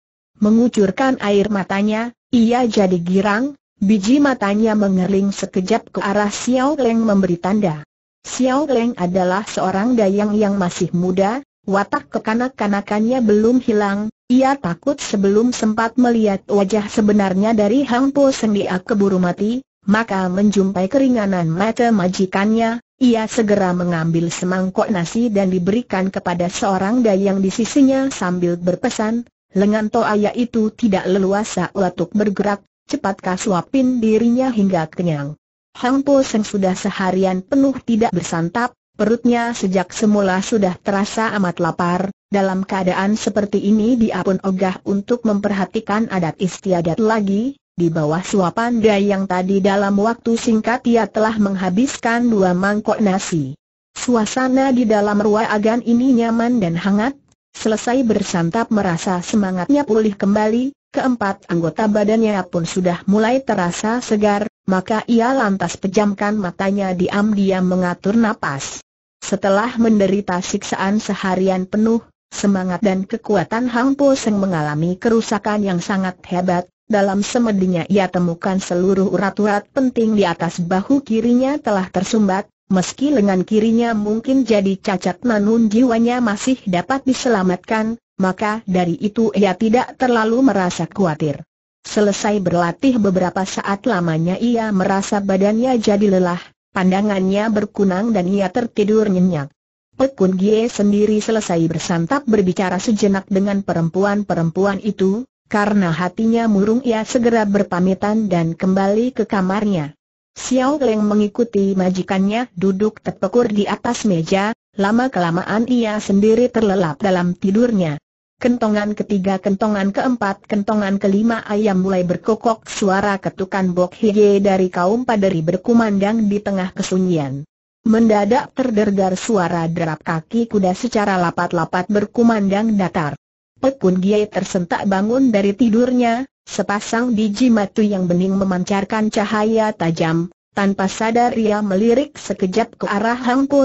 mengucurkan air matanya, ia jadi girang, biji matanya mengerling sekejap ke arah Xiao Leng memberi tanda. Xiao Leng adalah seorang dayang yang masih muda, watak kekanak-kanakannya belum hilang, ia takut sebelum sempat melihat wajah sebenarnya dari Hang Po Sendia keburu mati, maka menjumpai keringanan mata majikannya, ia segera mengambil semangkok nasi dan diberikan kepada seorang dayang di sisinya sambil berpesan, Lengan Toaya itu tidak leluasa untuk bergerak, cepatkah suapin dirinya hingga kenyang. Hang Po Seng sudah seharian penuh tidak bersantap, perutnya sejak semula sudah terasa amat lapar, dalam keadaan seperti ini dia pun ogah untuk memperhatikan adat istiadat lagi, di bawah suapan dia yang tadi dalam waktu singkat ia telah menghabiskan dua mangkok nasi. Suasana di dalam ruang agan ini nyaman dan hangat, Selesai bersantap merasa semangatnya pulih kembali, keempat anggota badannya pun sudah mulai terasa segar, maka ia lantas pejamkan matanya diam-diam mengatur napas. Setelah menderita siksaan seharian penuh, semangat dan kekuatan Hang Po Seng mengalami kerusakan yang sangat hebat, dalam semedinya ia temukan seluruh urat-urat penting di atas bahu kirinya telah tersumbat, Meski lengan kirinya mungkin jadi cacat namun jiwanya masih dapat diselamatkan, maka dari itu ia tidak terlalu merasa khawatir. Selesai berlatih beberapa saat lamanya ia merasa badannya jadi lelah, pandangannya berkunang dan ia tertidur nyenyak. Pekun Gie sendiri selesai bersantap berbicara sejenak dengan perempuan-perempuan itu, karena hatinya murung ia segera berpamitan dan kembali ke kamarnya. Xiao Leng mengikuti majikannya duduk terpekur di atas meja, lama-kelamaan ia sendiri terlelap dalam tidurnya. Kentongan ketiga, kentongan keempat, kentongan kelima ayam mulai berkokok suara ketukan bok hiye dari kaum paderi berkumandang di tengah kesunyian. Mendadak terdengar suara derap kaki kuda secara lapat-lapat berkumandang datar. Pekun Gie tersentak bangun dari tidurnya, Sepasang biji matu yang bening memancarkan cahaya tajam, tanpa sadar ia melirik sekejap ke arah Hang Po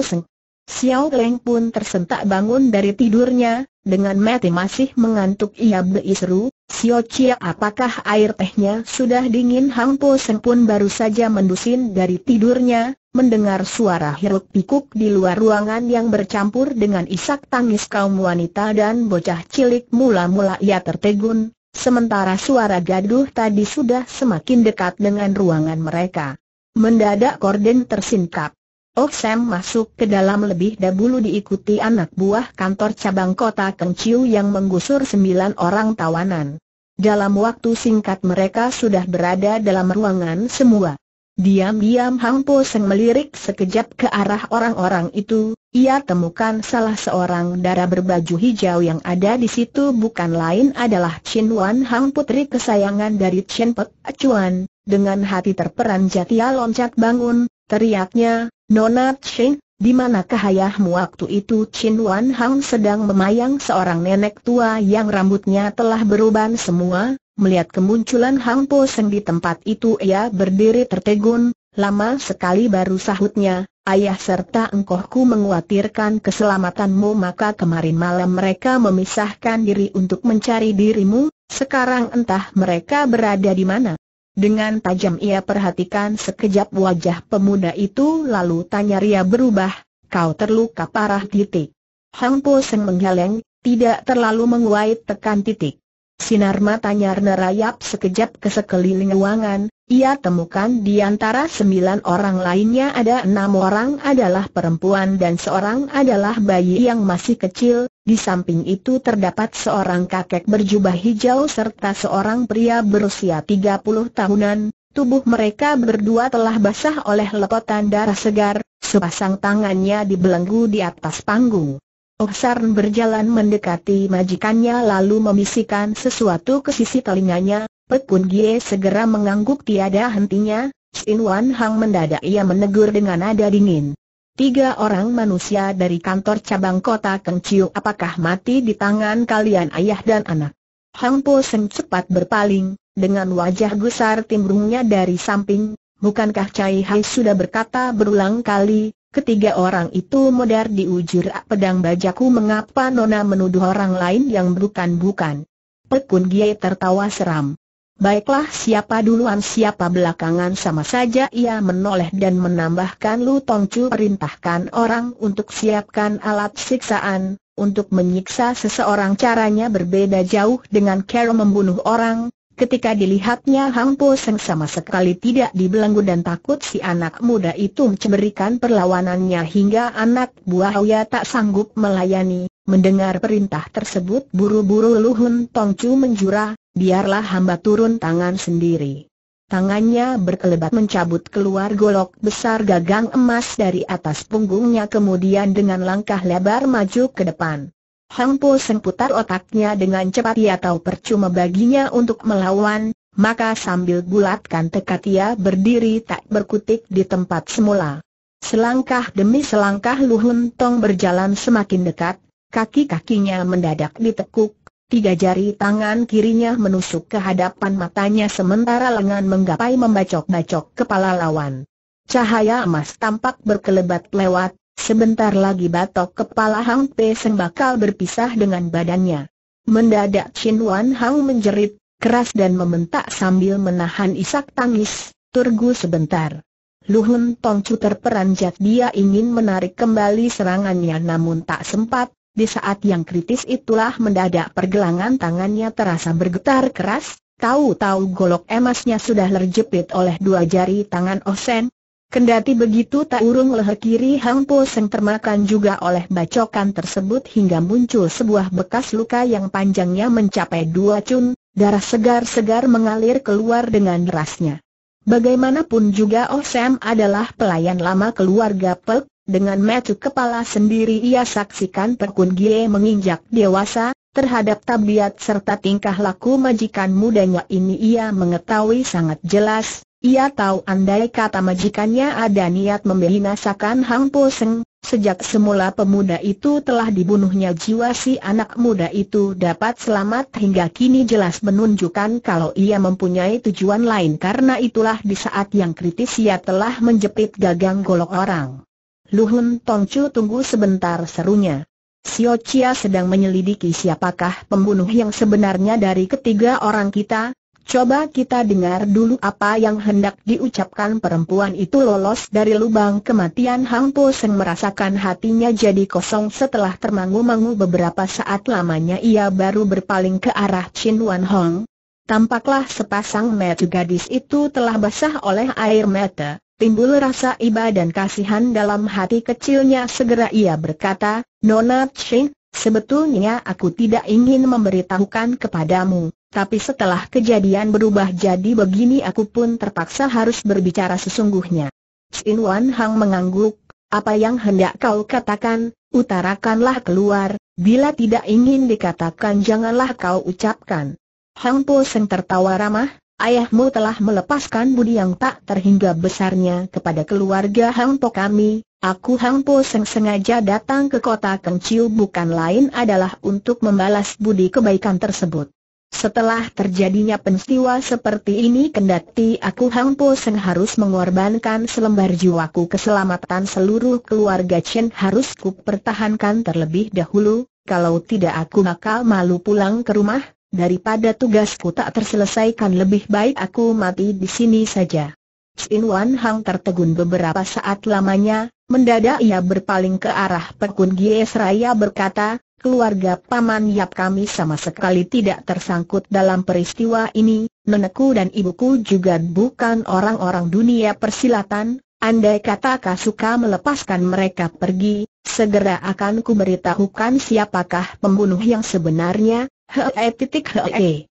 Xiao Leng pun tersentak bangun dari tidurnya, dengan mati masih mengantuk ia berisru. Xiao Chia apakah air tehnya sudah dingin Hang Po pun baru saja mendusin dari tidurnya, mendengar suara hiruk pikuk di luar ruangan yang bercampur dengan isak tangis kaum wanita dan bocah cilik mula-mula ia tertegun, Sementara suara gaduh tadi sudah semakin dekat dengan ruangan mereka. Mendadak korden tersingkap. Oh Sam masuk ke dalam lebih dahulu diikuti anak buah kantor cabang kota Kengciu yang menggusur sembilan orang tawanan. Dalam waktu singkat mereka sudah berada dalam ruangan semua. Diam-diam Hang Po Seng melirik sekejap ke arah orang-orang itu, ia temukan salah seorang darah berbaju hijau yang ada di situ bukan lain adalah Chin Wan Hang putri kesayangan dari Chen Pek Acuan, dengan hati terperanjat ia loncat bangun, teriaknya, Nona Ching, di mana ayahmu waktu itu Chin Wan Hang sedang memayang seorang nenek tua yang rambutnya telah beruban semua, Melihat kemunculan Hang Po Seng di tempat itu ia berdiri tertegun, lama sekali baru sahutnya, ayah serta engkohku menguatirkan keselamatanmu maka kemarin malam mereka memisahkan diri untuk mencari dirimu, sekarang entah mereka berada di mana. Dengan tajam ia perhatikan sekejap wajah pemuda itu lalu tanya ria berubah, kau terluka parah titik. Hang Po Seng menggeleng, tidak terlalu menguai tekan titik. Sinar matanya nerayap sekejap ke sekeliling ruangan, ia temukan di antara sembilan orang lainnya ada enam orang adalah perempuan dan seorang adalah bayi yang masih kecil, di samping itu terdapat seorang kakek berjubah hijau serta seorang pria berusia tiga puluh tahunan, tubuh mereka berdua telah basah oleh lepotan darah segar, sepasang tangannya dibelenggu di atas panggung. Oksarn berjalan mendekati majikannya lalu memisikan sesuatu ke sisi telinganya, Pekun Gie segera mengangguk tiada hentinya, Chin Wan Hang mendadak ia menegur dengan nada dingin. Tiga orang manusia dari kantor cabang kota Chiu apakah mati di tangan kalian ayah dan anak? Hang Po Seng cepat berpaling, dengan wajah gusar timbrungnya dari samping, bukankah Cai Hai sudah berkata berulang kali, Ketiga orang itu modar diujur pedang bajaku mengapa Nona menuduh orang lain yang bukan-bukan. Pekun Giai tertawa seram. Baiklah siapa duluan siapa belakangan sama saja ia menoleh dan menambahkan Lu Tongcu perintahkan orang untuk siapkan alat siksaan, untuk menyiksa seseorang caranya berbeda jauh dengan cara membunuh orang, Ketika dilihatnya Hang Po Seng sama sekali tidak dibelenggu dan takut si anak muda itu memberikan perlawanannya hingga anak buah Hoya tak sanggup melayani. Mendengar perintah tersebut buru-buru Luhun Tongcu menjura, biarlah hamba turun tangan sendiri. Tangannya berkelebat mencabut keluar golok besar gagang emas dari atas punggungnya kemudian dengan langkah lebar maju ke depan. Hang Po semputar otaknya dengan cepat ia tahu percuma baginya untuk melawan, maka sambil bulatkan tekad ia berdiri tak berkutik di tempat semula. Selangkah demi selangkah Luhun Tong berjalan semakin dekat, kaki-kakinya mendadak ditekuk, tiga jari tangan kirinya menusuk ke hadapan matanya sementara lengan menggapai membacok-bacok kepala lawan. Cahaya emas tampak berkelebat lewat, Sebentar lagi batok kepala Hang Pe Seng bakal berpisah dengan badannya. Mendadak Chin Wan Hang menjerit, keras dan mementak sambil menahan isak tangis, turgu sebentar. Lu Hun Tong Chu terperanjat dia ingin menarik kembali serangannya namun tak sempat, di saat yang kritis itulah mendadak pergelangan tangannya terasa bergetar keras, tahu-tahu golok emasnya sudah terjepit oleh dua jari tangan Osen, Kendati begitu tak urung leher kiri Hang Po Seng termakan juga oleh bacokan tersebut hingga muncul sebuah bekas luka yang panjangnya mencapai dua cun, darah segar-segar mengalir keluar dengan derasnya. Bagaimanapun juga Oh Sam adalah pelayan lama keluarga Pek, dengan metu kepala sendiri ia saksikan Perkun Gie menginjak dewasa, terhadap tabiat serta tingkah laku majikan mudanya ini ia mengetahui sangat jelas, ia tahu andai kata majikannya ada niat membinasakan Hang Po Seng, sejak semula pemuda itu telah dibunuhnya jiwa si anak muda itu dapat selamat hingga kini jelas menunjukkan kalau ia mempunyai tujuan lain karena itulah di saat yang kritis ia telah menjepit gagang golok orang. Luhun Tongcu tunggu sebentar serunya. Sio Chia sedang menyelidiki siapakah pembunuh yang sebenarnya dari ketiga orang kita, Coba kita dengar dulu apa yang hendak diucapkan perempuan itu lolos dari lubang kematian Hang Po Seng merasakan hatinya jadi kosong setelah termangu-mangu beberapa saat lamanya ia baru berpaling ke arah Chin Wan Hong. Tampaklah sepasang mata gadis itu telah basah oleh air mata, timbul rasa iba dan kasihan dalam hati kecilnya segera ia berkata, Nona Chin, sebetulnya aku tidak ingin memberitahukan kepadamu tapi setelah kejadian berubah jadi begini aku pun terpaksa harus berbicara sesungguhnya. Sin Wan Hang mengangguk, apa yang hendak kau katakan, utarakanlah keluar, bila tidak ingin dikatakan janganlah kau ucapkan. Hang Po Seng tertawa ramah, ayahmu telah melepaskan budi yang tak terhingga besarnya kepada keluarga Hang Po kami, Aku Hang Po Seng sengaja datang ke kota Kengciu bukan lain adalah untuk membalas budi kebaikan tersebut. Setelah terjadinya peristiwa seperti ini kendati aku Hang Po Seng harus mengorbankan selembar jiwaku keselamatan seluruh keluarga Chen harus ku pertahankan terlebih dahulu, kalau tidak aku bakal malu pulang ke rumah, daripada tugasku tak terselesaikan lebih baik aku mati di sini saja. Sin Wan Hang tertegun beberapa saat lamanya, mendadak ia berpaling ke arah Pekun Gies Raya berkata, keluarga Paman Yap kami sama sekali tidak tersangkut dalam peristiwa ini, nenekku dan ibuku juga bukan orang-orang dunia persilatan, andai kata suka melepaskan mereka pergi, segera akan kuberitahukan siapakah pembunuh yang sebenarnya, hee titik hee.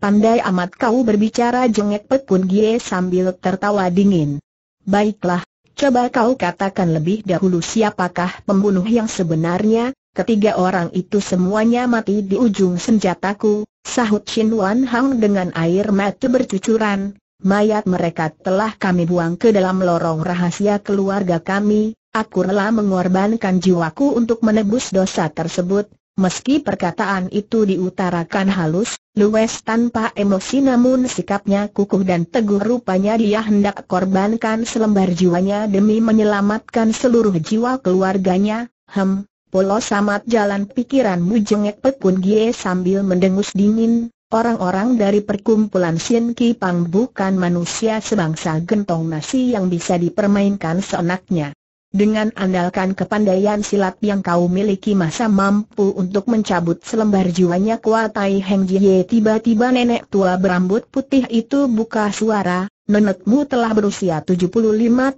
Pandai amat kau berbicara jengek Pekun Gie sambil tertawa dingin. Baiklah, coba kau katakan lebih dahulu siapakah pembunuh yang sebenarnya, Ketiga orang itu semuanya mati di ujung senjataku, sahut Shin Wan Hang dengan air mata bercucuran. Mayat mereka telah kami buang ke dalam lorong rahasia keluarga kami, aku rela mengorbankan jiwaku untuk menebus dosa tersebut. Meski perkataan itu diutarakan halus, luwes tanpa emosi namun sikapnya kukuh dan teguh rupanya dia hendak korbankan selembar jiwanya demi menyelamatkan seluruh jiwa keluarganya, hem, Polos amat jalan pikiranmu jengek Pekun Gie sambil mendengus dingin, orang-orang dari perkumpulan Sien Ki Pang bukan manusia sebangsa gentong nasi yang bisa dipermainkan seenaknya. Dengan andalkan kepandaian silat yang kau miliki masa mampu untuk mencabut selembar jiwanya kuatai Heng Jie tiba-tiba nenek tua berambut putih itu buka suara, nenekmu telah berusia 75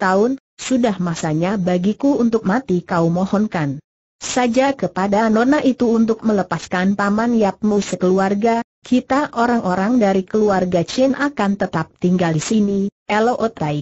tahun, sudah masanya bagiku untuk mati kau mohonkan saja kepada Nona itu untuk melepaskan Paman Yapmu sekeluarga, kita orang-orang dari keluarga Chen akan tetap tinggal di sini. Elo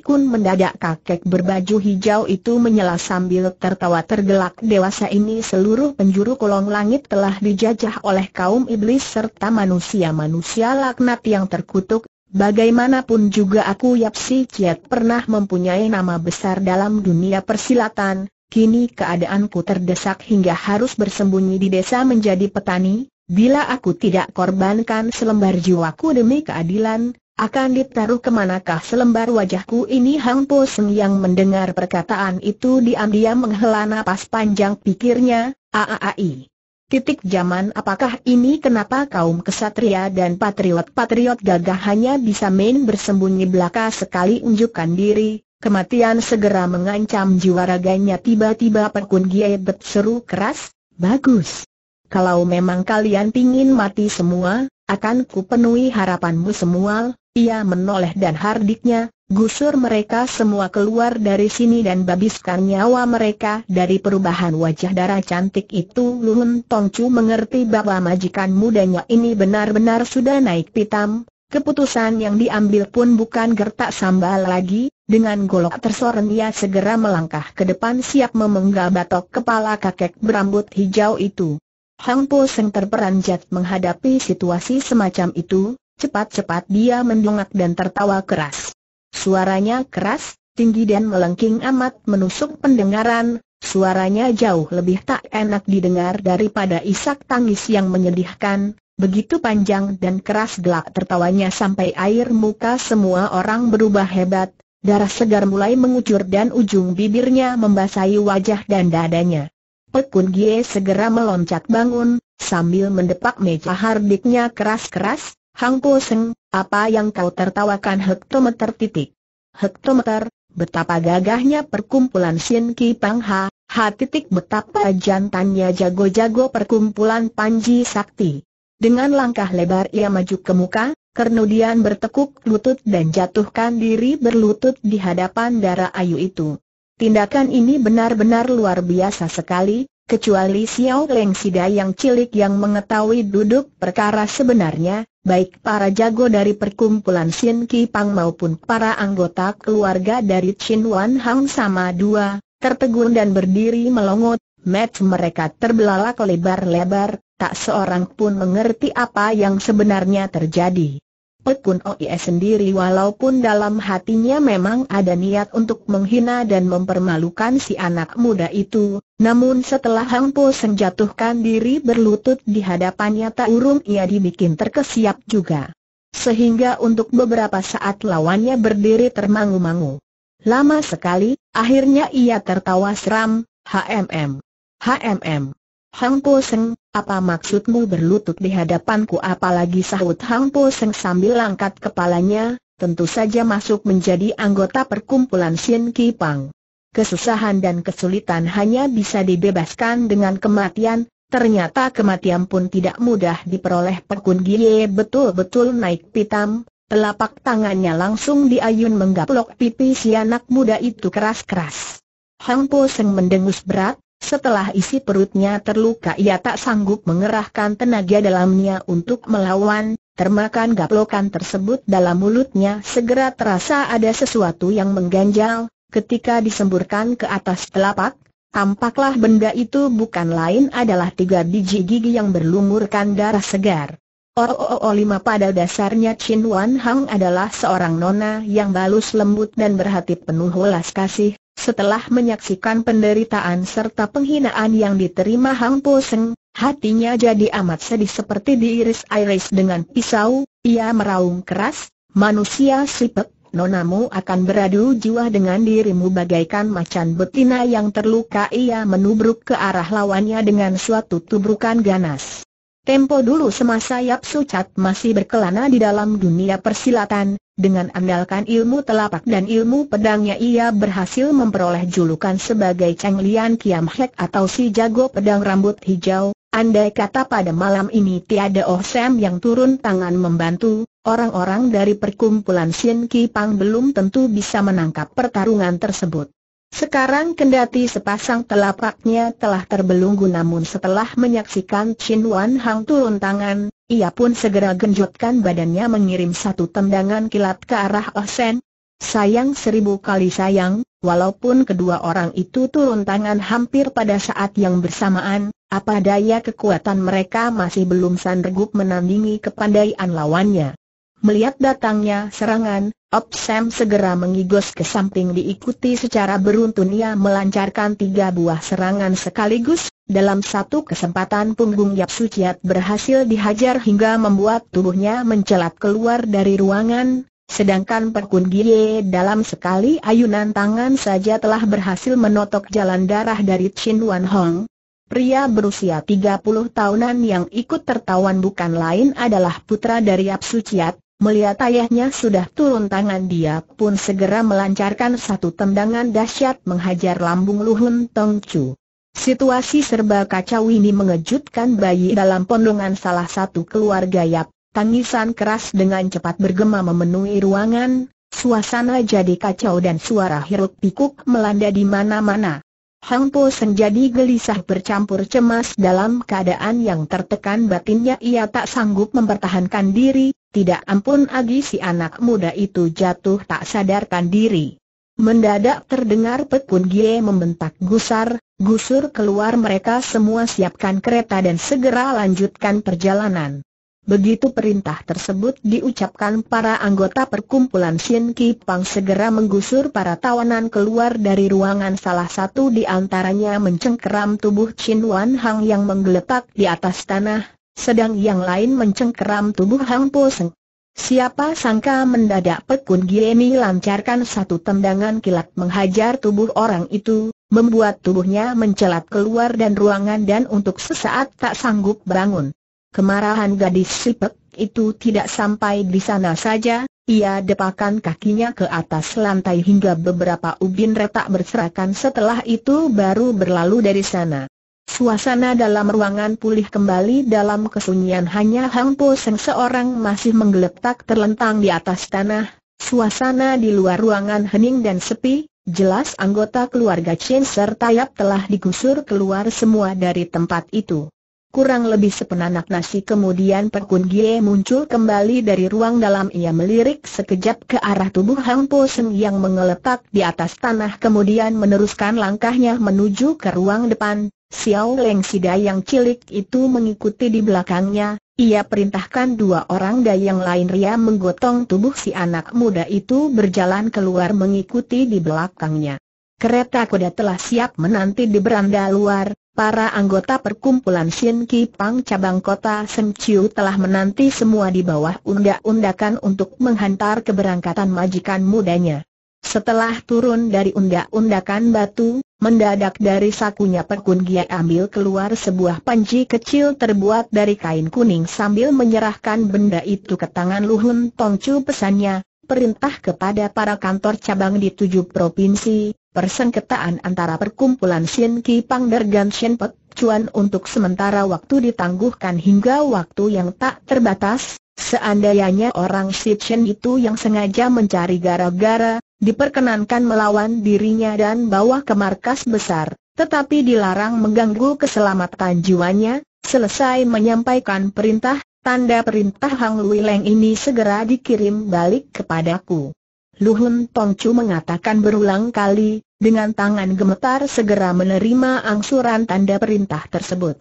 Kun mendadak kakek berbaju hijau itu menyela sambil tertawa tergelak dewasa ini seluruh penjuru kolong langit telah dijajah oleh kaum iblis serta manusia-manusia laknat yang terkutuk, bagaimanapun juga aku Yap Si Ciat pernah mempunyai nama besar dalam dunia persilatan, Kini keadaanku terdesak hingga harus bersembunyi di desa menjadi petani, bila aku tidak korbankan selembar jiwaku demi keadilan, akan ditaruh kemanakah selembar wajahku ini Hang Po Seng yang mendengar perkataan itu diam-diam menghela nafas panjang pikirnya, aaai. Titik zaman apakah ini kenapa kaum kesatria dan patriot-patriot gagah hanya bisa main bersembunyi belaka sekali unjukkan diri, Kematian segera mengancam jiwa raganya tiba-tiba Pekun Giai berseru keras, bagus. Kalau memang kalian ingin mati semua, akan kupenuhi harapanmu semua, ia menoleh dan hardiknya, gusur mereka semua keluar dari sini dan babiskan nyawa mereka dari perubahan wajah darah cantik itu Luhun Tongcu mengerti bahwa majikan mudanya ini benar-benar sudah naik pitam, Keputusan yang diambil pun bukan gertak sambal lagi, dengan golok tersorong ia segera melangkah ke depan siap memenggal batok kepala kakek berambut hijau itu. Hang Po Seng terperanjat menghadapi situasi semacam itu, cepat-cepat dia mendongak dan tertawa keras. Suaranya keras, tinggi dan melengking amat menusuk pendengaran, suaranya jauh lebih tak enak didengar daripada isak tangis yang menyedihkan, Begitu panjang dan keras gelak tertawanya sampai air muka semua orang berubah hebat, Darah segar mulai mengucur dan ujung bibirnya membasahi wajah dan dadanya. Pekun Gie segera meloncat bangun, sambil mendepak meja hardiknya keras-keras, Hang Po Seng, apa yang kau tertawakan hektometer titik? Hektometer, betapa gagahnya perkumpulan Shin Ki Pang Ha, ha titik betapa jantannya jago-jago perkumpulan Panji Sakti. Dengan langkah lebar ia maju ke muka, Kernudian bertekuk lutut dan jatuhkan diri berlutut di hadapan Dara ayu itu. Tindakan ini benar-benar luar biasa sekali, kecuali Xiao Leng Sida yang cilik yang mengetahui duduk perkara sebenarnya, baik para jago dari perkumpulan Xin Ki Pang maupun para anggota keluarga dari Chin Wan Hang sama dua, tertegun dan berdiri melongot, Match mereka terbelalak lebar-lebar, tak seorang pun mengerti apa yang sebenarnya terjadi. Pekun Oie sendiri walaupun dalam hatinya memang ada niat untuk menghina dan mempermalukan si anak muda itu, namun setelah Hang Po Seng jatuhkan diri berlutut di hadapannya tak urung ia dibikin terkesiap juga. Sehingga untuk beberapa saat lawannya berdiri termangu-mangu. Lama sekali, akhirnya ia tertawa seram, HMM. HMM. Hang Po Seng, apa maksudmu berlutut di hadapanku apalagi sahut Hang Po Seng sambil angkat kepalanya, tentu saja masuk menjadi anggota perkumpulan Sien Ki Pang. Kesusahan dan kesulitan hanya bisa dibebaskan dengan kematian, ternyata kematian pun tidak mudah diperoleh Pekun Gie betul-betul naik pitam, telapak tangannya langsung diayun menggaplok pipi si anak muda itu keras-keras. Hang Po Seng mendengus berat, setelah isi perutnya terluka ia tak sanggup mengerahkan tenaga dalamnya untuk melawan, termakan gaplokan tersebut dalam mulutnya segera terasa ada sesuatu yang mengganjal, ketika disemburkan ke atas telapak, tampaklah benda itu bukan lain adalah tiga biji gigi yang berlumurkan darah segar. Oh oh, oh, oh, lima pada dasarnya Chin Wan Hang adalah seorang nona yang balus lembut dan berhati penuh welas kasih. Setelah menyaksikan penderitaan serta penghinaan yang diterima Hang Po Seng, hatinya jadi amat sedih seperti diiris-iris dengan pisau, ia meraung keras, manusia sipek, nonamu akan beradu jiwa dengan dirimu bagaikan macan betina yang terluka ia menubruk ke arah lawannya dengan suatu tubrukan ganas. Tempo dulu semasa Yap Sucat masih berkelana di dalam dunia persilatan, dengan andalkan ilmu telapak dan ilmu pedangnya ia berhasil memperoleh julukan sebagai Cheng Lian Kiam Hek atau si jago pedang rambut hijau. Andai kata pada malam ini tiada Oh Sam yang turun tangan membantu, orang-orang dari perkumpulan Sien Ki Pang belum tentu bisa menangkap pertarungan tersebut. Sekarang kendati sepasang telapaknya telah terbelunggu, namun setelah menyaksikan Chin Wan Hang turun tangan, ia pun segera genjotkan badannya mengirim satu tendangan kilat ke arah Osen. Ah sayang seribu kali sayang, walaupun kedua orang itu turun tangan hampir pada saat yang bersamaan, apa daya kekuatan mereka masih belum sanggup menandingi kepandaian lawannya. Melihat datangnya serangan, Op Sam segera mengigos ke samping diikuti secara beruntun ia melancarkan tiga buah serangan sekaligus, dalam satu kesempatan punggung Yap Suciat berhasil dihajar hingga membuat tubuhnya mencelat keluar dari ruangan, sedangkan Perkun Gie dalam sekali ayunan tangan saja telah berhasil menotok jalan darah dari Chin Wan Hong. Pria berusia 30 tahunan yang ikut tertawan bukan lain adalah putra dari Yap Suciat, Melihat ayahnya sudah turun tangan dia pun segera melancarkan satu tendangan dahsyat menghajar lambung Luhun Tong Chu. Situasi serba kacau ini mengejutkan bayi dalam pondongan salah satu keluarga Yap. Tangisan keras dengan cepat bergema memenuhi ruangan, suasana jadi kacau dan suara hiruk pikuk melanda di mana-mana. Hang Po gelisah bercampur cemas dalam keadaan yang tertekan batinnya ia tak sanggup mempertahankan diri, tidak ampun agi si anak muda itu jatuh tak sadarkan diri. Mendadak terdengar Pekun Gie membentak gusar, gusur keluar mereka semua siapkan kereta dan segera lanjutkan perjalanan. Begitu perintah tersebut diucapkan para anggota perkumpulan Shin Ki Pang segera menggusur para tawanan keluar dari ruangan salah satu di antaranya mencengkeram tubuh Chin Wan Hang yang menggeletak di atas tanah, sedang yang lain mencengkeram tubuh Hang Po Seng. Siapa sangka mendadak Pekun Gieni lancarkan satu tendangan kilat menghajar tubuh orang itu, membuat tubuhnya mencelat keluar dan ruangan dan untuk sesaat tak sanggup bangun. Kemarahan gadis sipek itu tidak sampai di sana saja, ia depakan kakinya ke atas lantai hingga beberapa ubin retak berserakan setelah itu baru berlalu dari sana. Suasana dalam ruangan pulih kembali dalam kesunyian hanya Hang Po Seng seorang masih menggeletak terlentang di atas tanah. Suasana di luar ruangan hening dan sepi, jelas anggota keluarga Chen serta Yap telah digusur keluar semua dari tempat itu. Kurang lebih sepenanak nasi kemudian Pekun Gie muncul kembali dari ruang dalam ia melirik sekejap ke arah tubuh Hang Po Seng yang mengeletak di atas tanah kemudian meneruskan langkahnya menuju ke ruang depan, Xiao Leng Sida yang cilik itu mengikuti di belakangnya, ia perintahkan dua orang dayang lain ria menggotong tubuh si anak muda itu berjalan keluar mengikuti di belakangnya. Kereta kuda telah siap menanti di beranda luar, para anggota perkumpulan Shin Ki Pang cabang kota Sem telah menanti semua di bawah undak-undakan untuk menghantar keberangkatan majikan mudanya. Setelah turun dari undak-undakan batu, mendadak dari sakunya Perkun Gia ambil keluar sebuah panci kecil terbuat dari kain kuning sambil menyerahkan benda itu ke tangan Luhun Tongcu pesannya, perintah kepada para kantor cabang di tujuh provinsi, persengketaan antara perkumpulan Sien Ki Pangder dan Sien Pek Cuan untuk sementara waktu ditangguhkan hingga waktu yang tak terbatas, Seandainya orang Sitchen itu yang sengaja mencari gara-gara, diperkenankan melawan dirinya dan bawa ke markas besar, tetapi dilarang mengganggu keselamatan jiwanya. Selesai menyampaikan perintah, tanda perintah Hang Luileng ini segera dikirim balik kepadaku. Luhun Tongcu mengatakan berulang kali, dengan tangan gemetar segera menerima angsuran tanda perintah tersebut.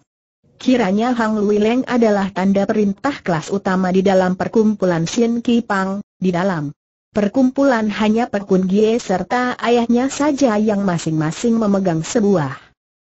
Kiranya Hang Luileng adalah tanda perintah kelas utama di dalam perkumpulan Xin Ki Pang, di dalam Perkumpulan hanya Pekun Gie serta ayahnya saja yang masing-masing memegang sebuah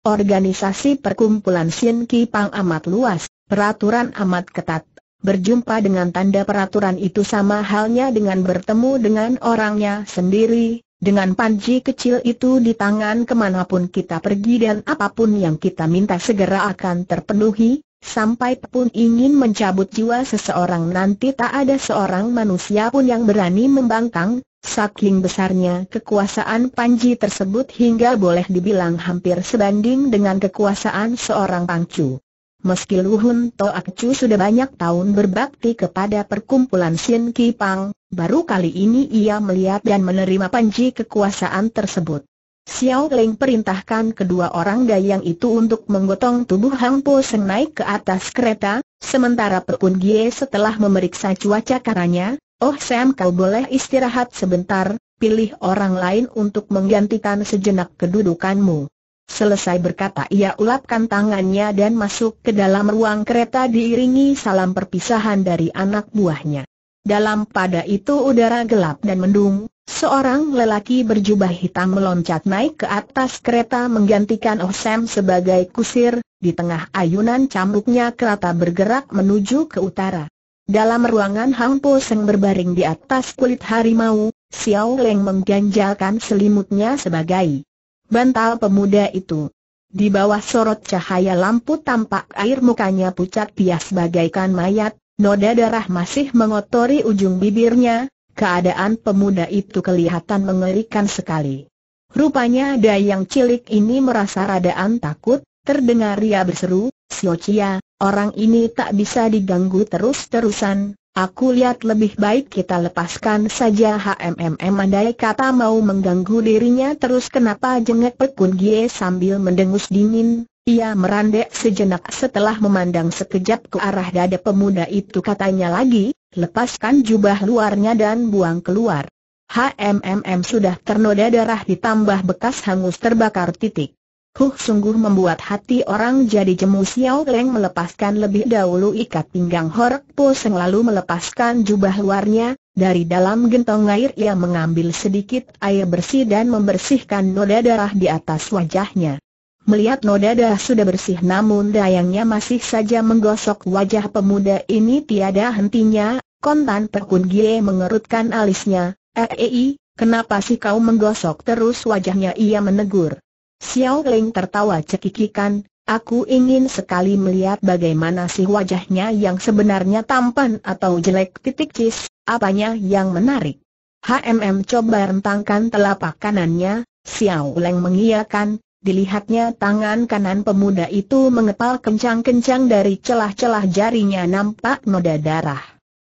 organisasi perkumpulan Sien Ki Pang amat luas, peraturan amat ketat. Berjumpa dengan tanda peraturan itu sama halnya dengan bertemu dengan orangnya sendiri, dengan panji kecil itu di tangan kemanapun kita pergi dan apapun yang kita minta segera akan terpenuhi, Sampai pun ingin mencabut jiwa seseorang nanti tak ada seorang manusia pun yang berani membangkang, saking besarnya kekuasaan Panji tersebut hingga boleh dibilang hampir sebanding dengan kekuasaan seorang Pangcu. Meski Luhun Toakcu sudah banyak tahun berbakti kepada perkumpulan Sien Kipang, Pang, baru kali ini ia melihat dan menerima Panji kekuasaan tersebut. Xiao Ling perintahkan kedua orang dayang itu untuk menggotong tubuh Hang Po Seng naik ke atas kereta, sementara Pekun Gie setelah memeriksa cuaca karanya, Oh Sam kau boleh istirahat sebentar, pilih orang lain untuk menggantikan sejenak kedudukanmu. Selesai berkata ia ulapkan tangannya dan masuk ke dalam ruang kereta diiringi salam perpisahan dari anak buahnya. Dalam pada itu udara gelap dan mendung, Seorang lelaki berjubah hitam meloncat naik ke atas kereta menggantikan Oh sebagai kusir, di tengah ayunan cambuknya kereta bergerak menuju ke utara. Dalam ruangan Hang Po Seng berbaring di atas kulit harimau, Xiao Leng mengganjalkan selimutnya sebagai bantal pemuda itu. Di bawah sorot cahaya lampu tampak air mukanya pucat pias bagaikan mayat, noda darah masih mengotori ujung bibirnya, Keadaan pemuda itu kelihatan mengerikan sekali. Rupanya Dayang cilik ini merasa radaan takut, terdengar ia berseru, Sio Chia, orang ini tak bisa diganggu terus-terusan, aku lihat lebih baik kita lepaskan saja HMMM andai kata mau mengganggu dirinya terus kenapa jengek Pekun Gie sambil mendengus dingin, ia merandek sejenak setelah memandang sekejap ke arah dada pemuda itu katanya lagi, Lepaskan jubah luarnya dan buang keluar. HMMM sudah ternoda darah ditambah bekas hangus terbakar titik. Huh sungguh membuat hati orang jadi jemu Xiao Leng melepaskan lebih dahulu ikat pinggang Horek Po Seng lalu melepaskan jubah luarnya, dari dalam gentong air ia mengambil sedikit air bersih dan membersihkan noda darah di atas wajahnya. Melihat noda dah sudah bersih namun dayangnya masih saja menggosok wajah pemuda ini tiada hentinya, kontan Perkun Gie mengerutkan alisnya, Ei, eh, eh, kenapa sih kau menggosok terus wajahnya ia menegur. Xiao Ling tertawa cekikikan, aku ingin sekali melihat bagaimana sih wajahnya yang sebenarnya tampan atau jelek titik cis, apanya yang menarik. HMM coba rentangkan telapak kanannya, Xiao Ling mengiyakan, Dilihatnya tangan kanan pemuda itu mengepal kencang-kencang dari celah-celah jarinya nampak noda darah.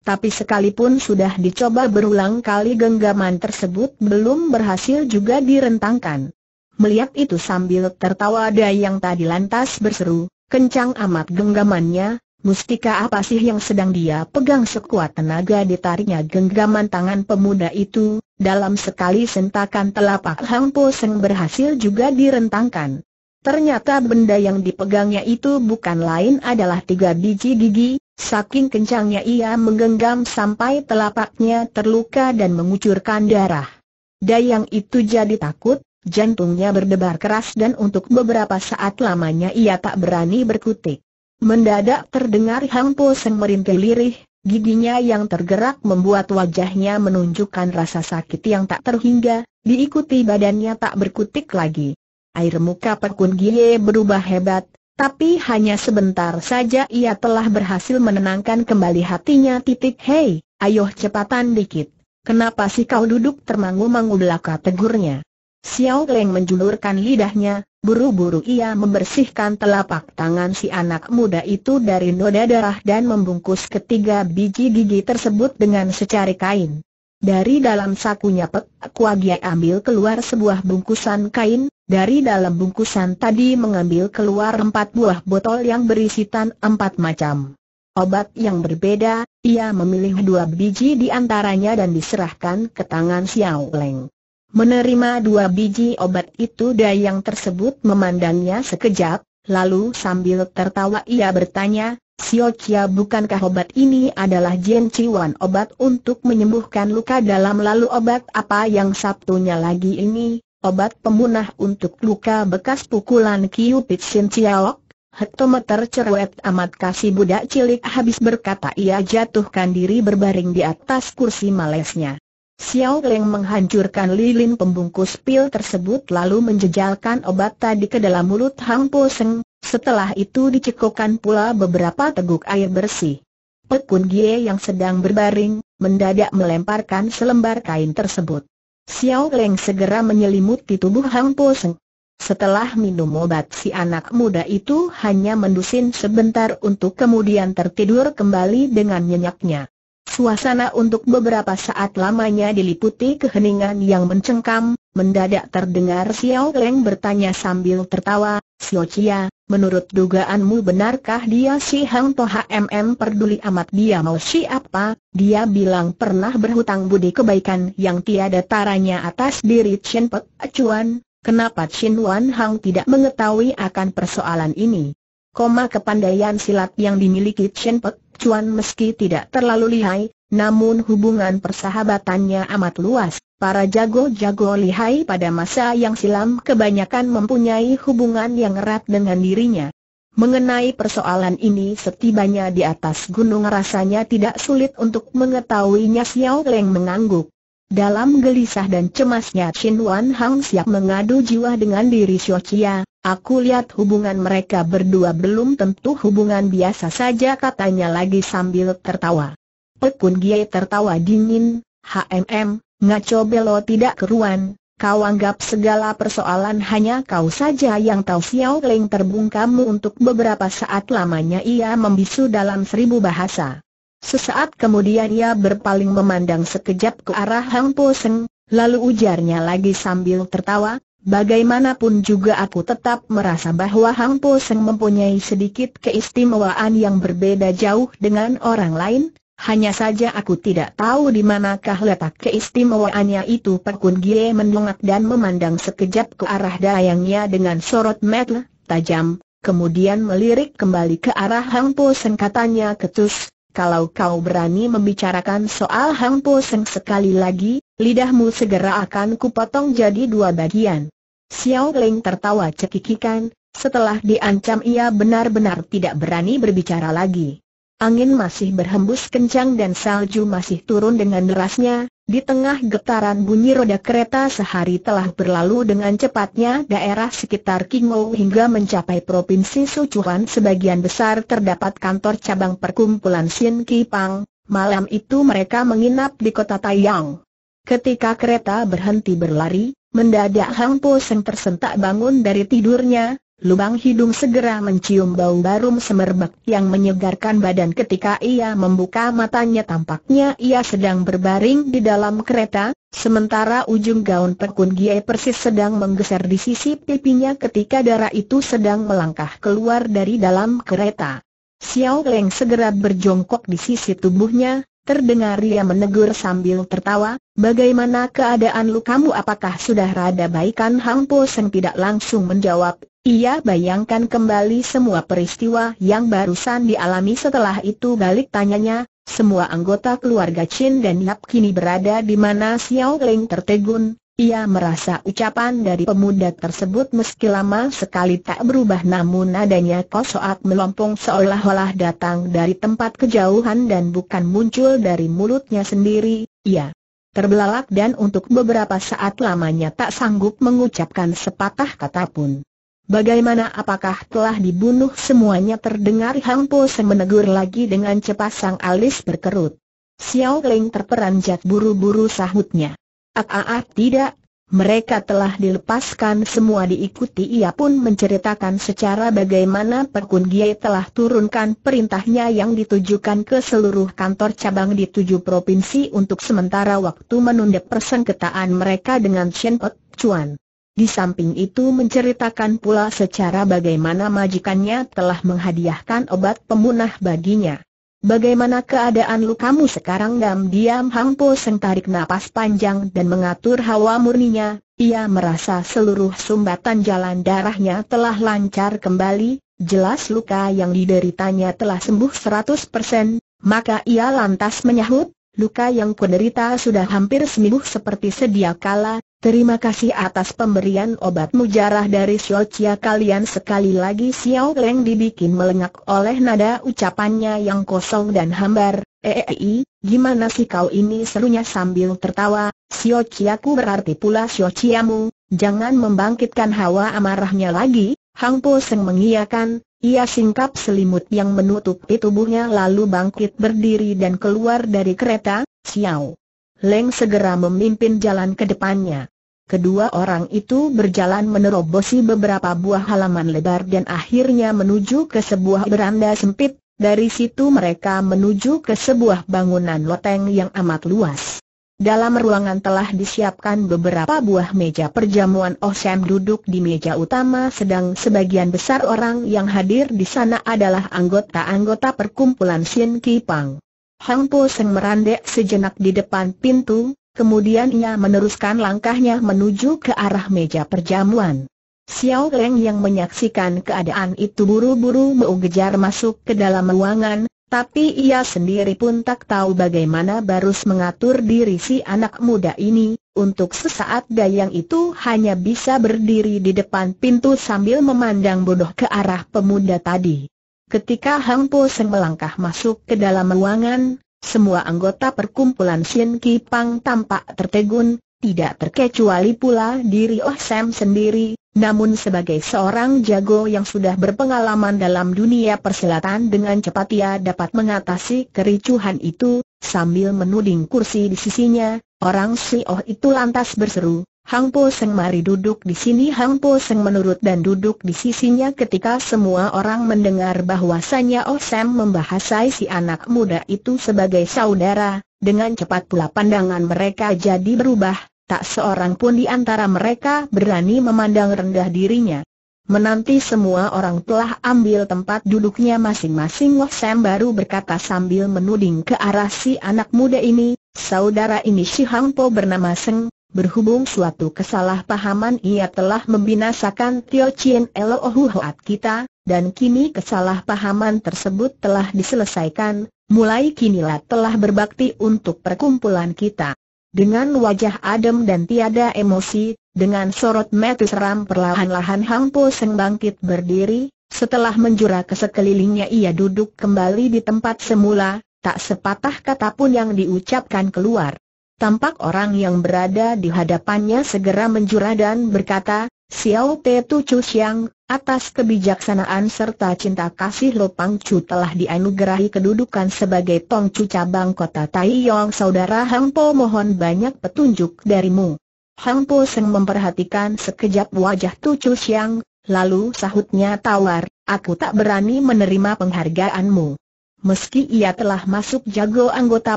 Tapi sekalipun sudah dicoba berulang kali genggaman tersebut belum berhasil juga direntangkan. Melihat itu sambil tertawa Dayang tadi lantas berseru, kencang amat genggamannya, Mustika apa sih yang sedang dia pegang sekuat tenaga ditariknya genggaman tangan pemuda itu, dalam sekali sentakan telapak Hang Po Seng berhasil juga direntangkan. Ternyata benda yang dipegangnya itu bukan lain adalah tiga biji gigi, saking kencangnya ia menggenggam sampai telapaknya terluka dan mengucurkan darah. Dayang itu jadi takut, jantungnya berdebar keras dan untuk beberapa saat lamanya ia tak berani berkutik. Mendadak terdengar Hang Po Seng merintih lirih, giginya yang tergerak membuat wajahnya menunjukkan rasa sakit yang tak terhingga, diikuti badannya tak berkutik lagi. Air muka Pekun Gie berubah hebat, tapi hanya sebentar saja ia telah berhasil menenangkan kembali hatinya titik hei, ayo cepatan dikit. Kenapa sih kau duduk termangu-mangu belaka tegurnya? Xiao Leng menjulurkan lidahnya, Buru-buru ia membersihkan telapak tangan si anak muda itu dari noda darah dan membungkus ketiga biji gigi tersebut dengan secari kain. Dari dalam sakunya Pek Kuagia ambil keluar sebuah bungkusan kain, dari dalam bungkusan tadi mengambil keluar empat buah botol yang berisi tan empat macam obat yang berbeda, ia memilih dua biji di antaranya dan diserahkan ke tangan Xiao Leng. Menerima dua biji obat itu dayang tersebut memandangnya sekejap, lalu sambil tertawa ia bertanya, Sio Chia bukankah obat ini adalah Jin Ciwan obat untuk menyembuhkan luka dalam lalu obat apa yang Sabtunya lagi ini, obat pemunah untuk luka bekas pukulan Kiu Pitsin Ciaok? Hektometer cerewet amat kasih budak cilik habis berkata ia jatuhkan diri berbaring di atas kursi malesnya. Xiao Leng menghancurkan lilin pembungkus pil tersebut lalu menjejalkan obat tadi ke dalam mulut Hang Po Seng, setelah itu dicekokkan pula beberapa teguk air bersih. Pekun Gie yang sedang berbaring, mendadak melemparkan selembar kain tersebut. Xiao Leng segera menyelimuti tubuh Hang Po Seng. Setelah minum obat si anak muda itu hanya mendusin sebentar untuk kemudian tertidur kembali dengan nyenyaknya. Suasana untuk beberapa saat lamanya diliputi keheningan yang mencengkam, mendadak terdengar Xiao Leng bertanya sambil tertawa, Xiao Chia, menurut dugaanmu benarkah dia si Hang Toha MM peduli amat dia mau siapa? Dia bilang pernah berhutang budi kebaikan yang tiada taranya atas diri Chen Pek Acuan, kenapa Chin Wan Hang tidak mengetahui akan persoalan ini? Koma kepandaian silat yang dimiliki Chen Pek Chuan meski tidak terlalu lihai, namun hubungan persahabatannya amat luas. Para jago-jago lihai pada masa yang silam kebanyakan mempunyai hubungan yang erat dengan dirinya. Mengenai persoalan ini setibanya di atas gunung rasanya tidak sulit untuk mengetahuinya Xiao Leng mengangguk. Dalam gelisah dan cemasnya Chin Wan Hang siap mengadu jiwa dengan diri Xiao Chia, Aku lihat hubungan mereka berdua belum tentu hubungan biasa saja katanya lagi sambil tertawa. Pekun Gie tertawa dingin, HMM, ngaco belo tidak keruan, Kau anggap segala persoalan hanya kau saja yang tahu Xiao Leng terbungkamu untuk beberapa saat lamanya ia membisu dalam seribu bahasa. Sesaat kemudian ia berpaling memandang sekejap ke arah Hang Po Seng, lalu ujarnya lagi sambil tertawa, Bagaimanapun juga aku tetap merasa bahwa Hang Po Seng mempunyai sedikit keistimewaan yang berbeda jauh dengan orang lain, hanya saja aku tidak tahu di manakah letak keistimewaannya itu Pekun Gie mendongak dan memandang sekejap ke arah dayangnya dengan sorot mata tajam, kemudian melirik kembali ke arah Hang Po Seng katanya ketus, kalau kau berani membicarakan soal Hang Po Seng sekali lagi, lidahmu segera akan kupotong jadi dua bagian. Xiao Ling tertawa cekikikan, setelah diancam ia benar-benar tidak berani berbicara lagi. Angin masih berhembus kencang dan salju masih turun dengan derasnya, di tengah getaran bunyi roda kereta sehari telah berlalu dengan cepatnya daerah sekitar Kingou hingga mencapai Provinsi Sichuan sebagian besar terdapat kantor cabang perkumpulan Sin Kipang, malam itu mereka menginap di kota Taiyang. Ketika kereta berhenti berlari, mendadak Hang Po Seng tersentak bangun dari tidurnya, Lubang hidung segera mencium bau barum semerbak yang menyegarkan badan ketika ia membuka matanya tampaknya ia sedang berbaring di dalam kereta, sementara ujung gaun tekun Gie persis sedang menggeser di sisi pipinya ketika darah itu sedang melangkah keluar dari dalam kereta. Xiao Leng segera berjongkok di sisi tubuhnya, terdengar ia menegur sambil tertawa, bagaimana keadaan lukamu apakah sudah rada baikan Hang Po Seng tidak langsung menjawab, ia bayangkan kembali semua peristiwa yang barusan dialami setelah itu balik tanyanya, semua anggota keluarga Chin dan Yap kini berada di mana Xiao Ling tertegun, ia merasa ucapan dari pemuda tersebut meski lama sekali tak berubah namun adanya kosoak melompong seolah-olah datang dari tempat kejauhan dan bukan muncul dari mulutnya sendiri, ia terbelalak dan untuk beberapa saat lamanya tak sanggup mengucapkan sepatah kata pun. Bagaimana apakah telah dibunuh semuanya terdengar Hang Po Sen lagi dengan sang alis berkerut. Xiao Ling terperanjat buru-buru sahutnya. Ah, ah, ah tidak, mereka telah dilepaskan semua diikuti ia pun menceritakan secara bagaimana Perkun Giai telah turunkan perintahnya yang ditujukan ke seluruh kantor cabang di tujuh provinsi untuk sementara waktu menunda persengketaan mereka dengan Shen Pek Chuan. Di samping itu menceritakan pula secara bagaimana majikannya telah menghadiahkan obat pemunah baginya. Bagaimana keadaan lukamu sekarang dam diam Hang Po Seng tarik napas panjang dan mengatur hawa murninya, ia merasa seluruh sumbatan jalan darahnya telah lancar kembali, jelas luka yang dideritanya telah sembuh 100%, maka ia lantas menyahut, luka yang kuderita sudah hampir sembuh seperti sedia kala, Terima kasih atas pemberian obat mujarah dari Xiaochia kalian sekali lagi Xiao Leng dibikin melengak oleh nada ucapannya yang kosong dan hambar. Eei, eh, eh, eh, gimana sih kau ini serunya sambil tertawa, Xiaochiaku berarti pula Xiaochiamu, jangan membangkitkan hawa amarahnya lagi, Hang Po Seng mengiyakan, ia singkap selimut yang menutupi tubuhnya lalu bangkit berdiri dan keluar dari kereta, Xiao. Leng segera memimpin jalan ke depannya. Kedua orang itu berjalan menerobosi beberapa buah halaman lebar dan akhirnya menuju ke sebuah beranda sempit, dari situ mereka menuju ke sebuah bangunan loteng yang amat luas. Dalam ruangan telah disiapkan beberapa buah meja perjamuan Osem duduk di meja utama sedang sebagian besar orang yang hadir di sana adalah anggota-anggota perkumpulan Sin Kipang. Hang Po Seng merandek sejenak di depan pintu, Kemudian ia meneruskan langkahnya menuju ke arah meja perjamuan. Xiao Leng yang menyaksikan keadaan itu buru-buru meugejar masuk ke dalam ruangan, tapi ia sendiri pun tak tahu bagaimana barus mengatur diri si anak muda ini, untuk sesaat dayang itu hanya bisa berdiri di depan pintu sambil memandang bodoh ke arah pemuda tadi. Ketika Hang Po Seng melangkah masuk ke dalam ruangan, semua anggota perkumpulan Sienki Ki Pang tampak tertegun, tidak terkecuali pula diri Oh Sam sendiri, namun sebagai seorang jago yang sudah berpengalaman dalam dunia persilatan dengan cepat ia dapat mengatasi kericuhan itu, sambil menuding kursi di sisinya, orang si Oh itu lantas berseru, Hang Po Seng mari duduk di sini Hang Po Seng menurut dan duduk di sisinya ketika semua orang mendengar bahwasannya Oh Sam membahasai si anak muda itu sebagai saudara, dengan cepat pula pandangan mereka jadi berubah, tak seorang pun di antara mereka berani memandang rendah dirinya. Menanti semua orang telah ambil tempat duduknya masing-masing Oh Sam baru berkata sambil menuding ke arah si anak muda ini, saudara ini si Hang Po bernama Seng, Berhubung suatu kesalahpahaman ia telah membinasakan Tio Chien Elohu Hoat kita, dan kini kesalahpahaman tersebut telah diselesaikan, mulai kinilah telah berbakti untuk perkumpulan kita. Dengan wajah adem dan tiada emosi, dengan sorot mata seram perlahan-lahan Hang Po Seng bangkit berdiri, setelah menjura ke sekelilingnya ia duduk kembali di tempat semula, tak sepatah kata pun yang diucapkan keluar. Tampak orang yang berada di hadapannya segera menjura dan berkata, Xiao Te Tu Chu Xiang, atas kebijaksanaan serta cinta kasih Lo Pang Chu telah dianugerahi kedudukan sebagai Tong Chu cabang kota Taiyong Saudara Hang Po mohon banyak petunjuk darimu. Hang Po Seng memperhatikan sekejap wajah Tu Chu Xiang, lalu sahutnya tawar, aku tak berani menerima penghargaanmu. Meski ia telah masuk jago anggota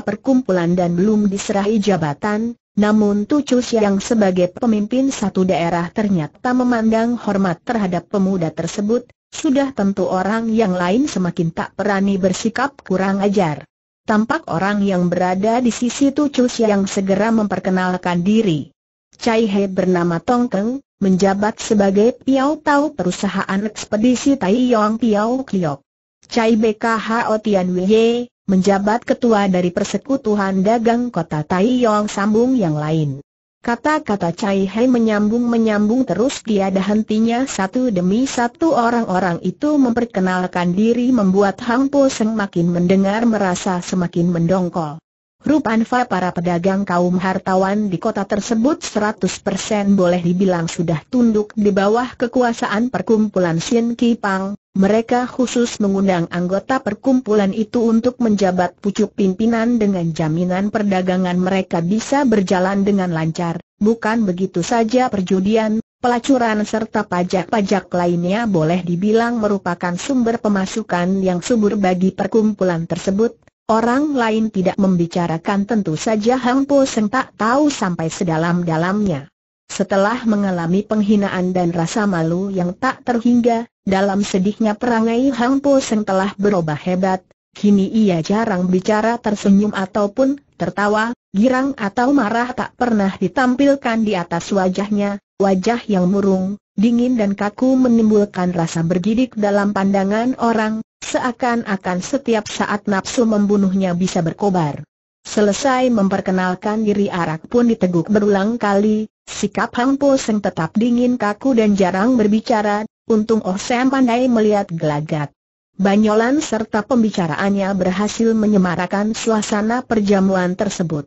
perkumpulan dan belum diserahi jabatan, namun Tucus yang sebagai pemimpin satu daerah ternyata memandang hormat terhadap pemuda tersebut, sudah tentu orang yang lain semakin tak berani bersikap kurang ajar. Tampak orang yang berada di sisi Tucus yang segera memperkenalkan diri. Cai He bernama Tong Keng, menjabat sebagai Piau Tau perusahaan ekspedisi Tai Yong Piau Kliok. Cai BKH Tian Wye, menjabat ketua dari Persekutuan Dagang Kota Tai Yong sambung yang lain. Kata-kata Cai Hei menyambung-menyambung terus tiada hentinya satu demi satu orang-orang itu memperkenalkan diri membuat Hang Po Seng makin mendengar merasa semakin mendongkol. Rupanfa para pedagang kaum hartawan di kota tersebut 100% boleh dibilang sudah tunduk di bawah kekuasaan perkumpulan Sin Kipang, mereka khusus mengundang anggota perkumpulan itu untuk menjabat pucuk pimpinan dengan jaminan perdagangan mereka bisa berjalan dengan lancar, bukan begitu saja perjudian, pelacuran serta pajak-pajak lainnya boleh dibilang merupakan sumber pemasukan yang subur bagi perkumpulan tersebut. Orang lain tidak membicarakan tentu saja Hang Po Seng tak tahu sampai sedalam-dalamnya. Setelah mengalami penghinaan dan rasa malu yang tak terhingga, dalam sedihnya perangai Hang Po Seng telah berubah hebat, kini ia jarang bicara tersenyum ataupun tertawa, girang atau marah tak pernah ditampilkan di atas wajahnya, wajah yang murung, dingin dan kaku menimbulkan rasa bergidik dalam pandangan orang, seakan-akan setiap saat nafsu membunuhnya bisa berkobar. Selesai memperkenalkan diri arak pun diteguk berulang kali, sikap Hang Po Seng tetap dingin kaku dan jarang berbicara, untung Oh Sam pandai melihat gelagat. Banyolan serta pembicaraannya berhasil menyemarakan suasana perjamuan tersebut.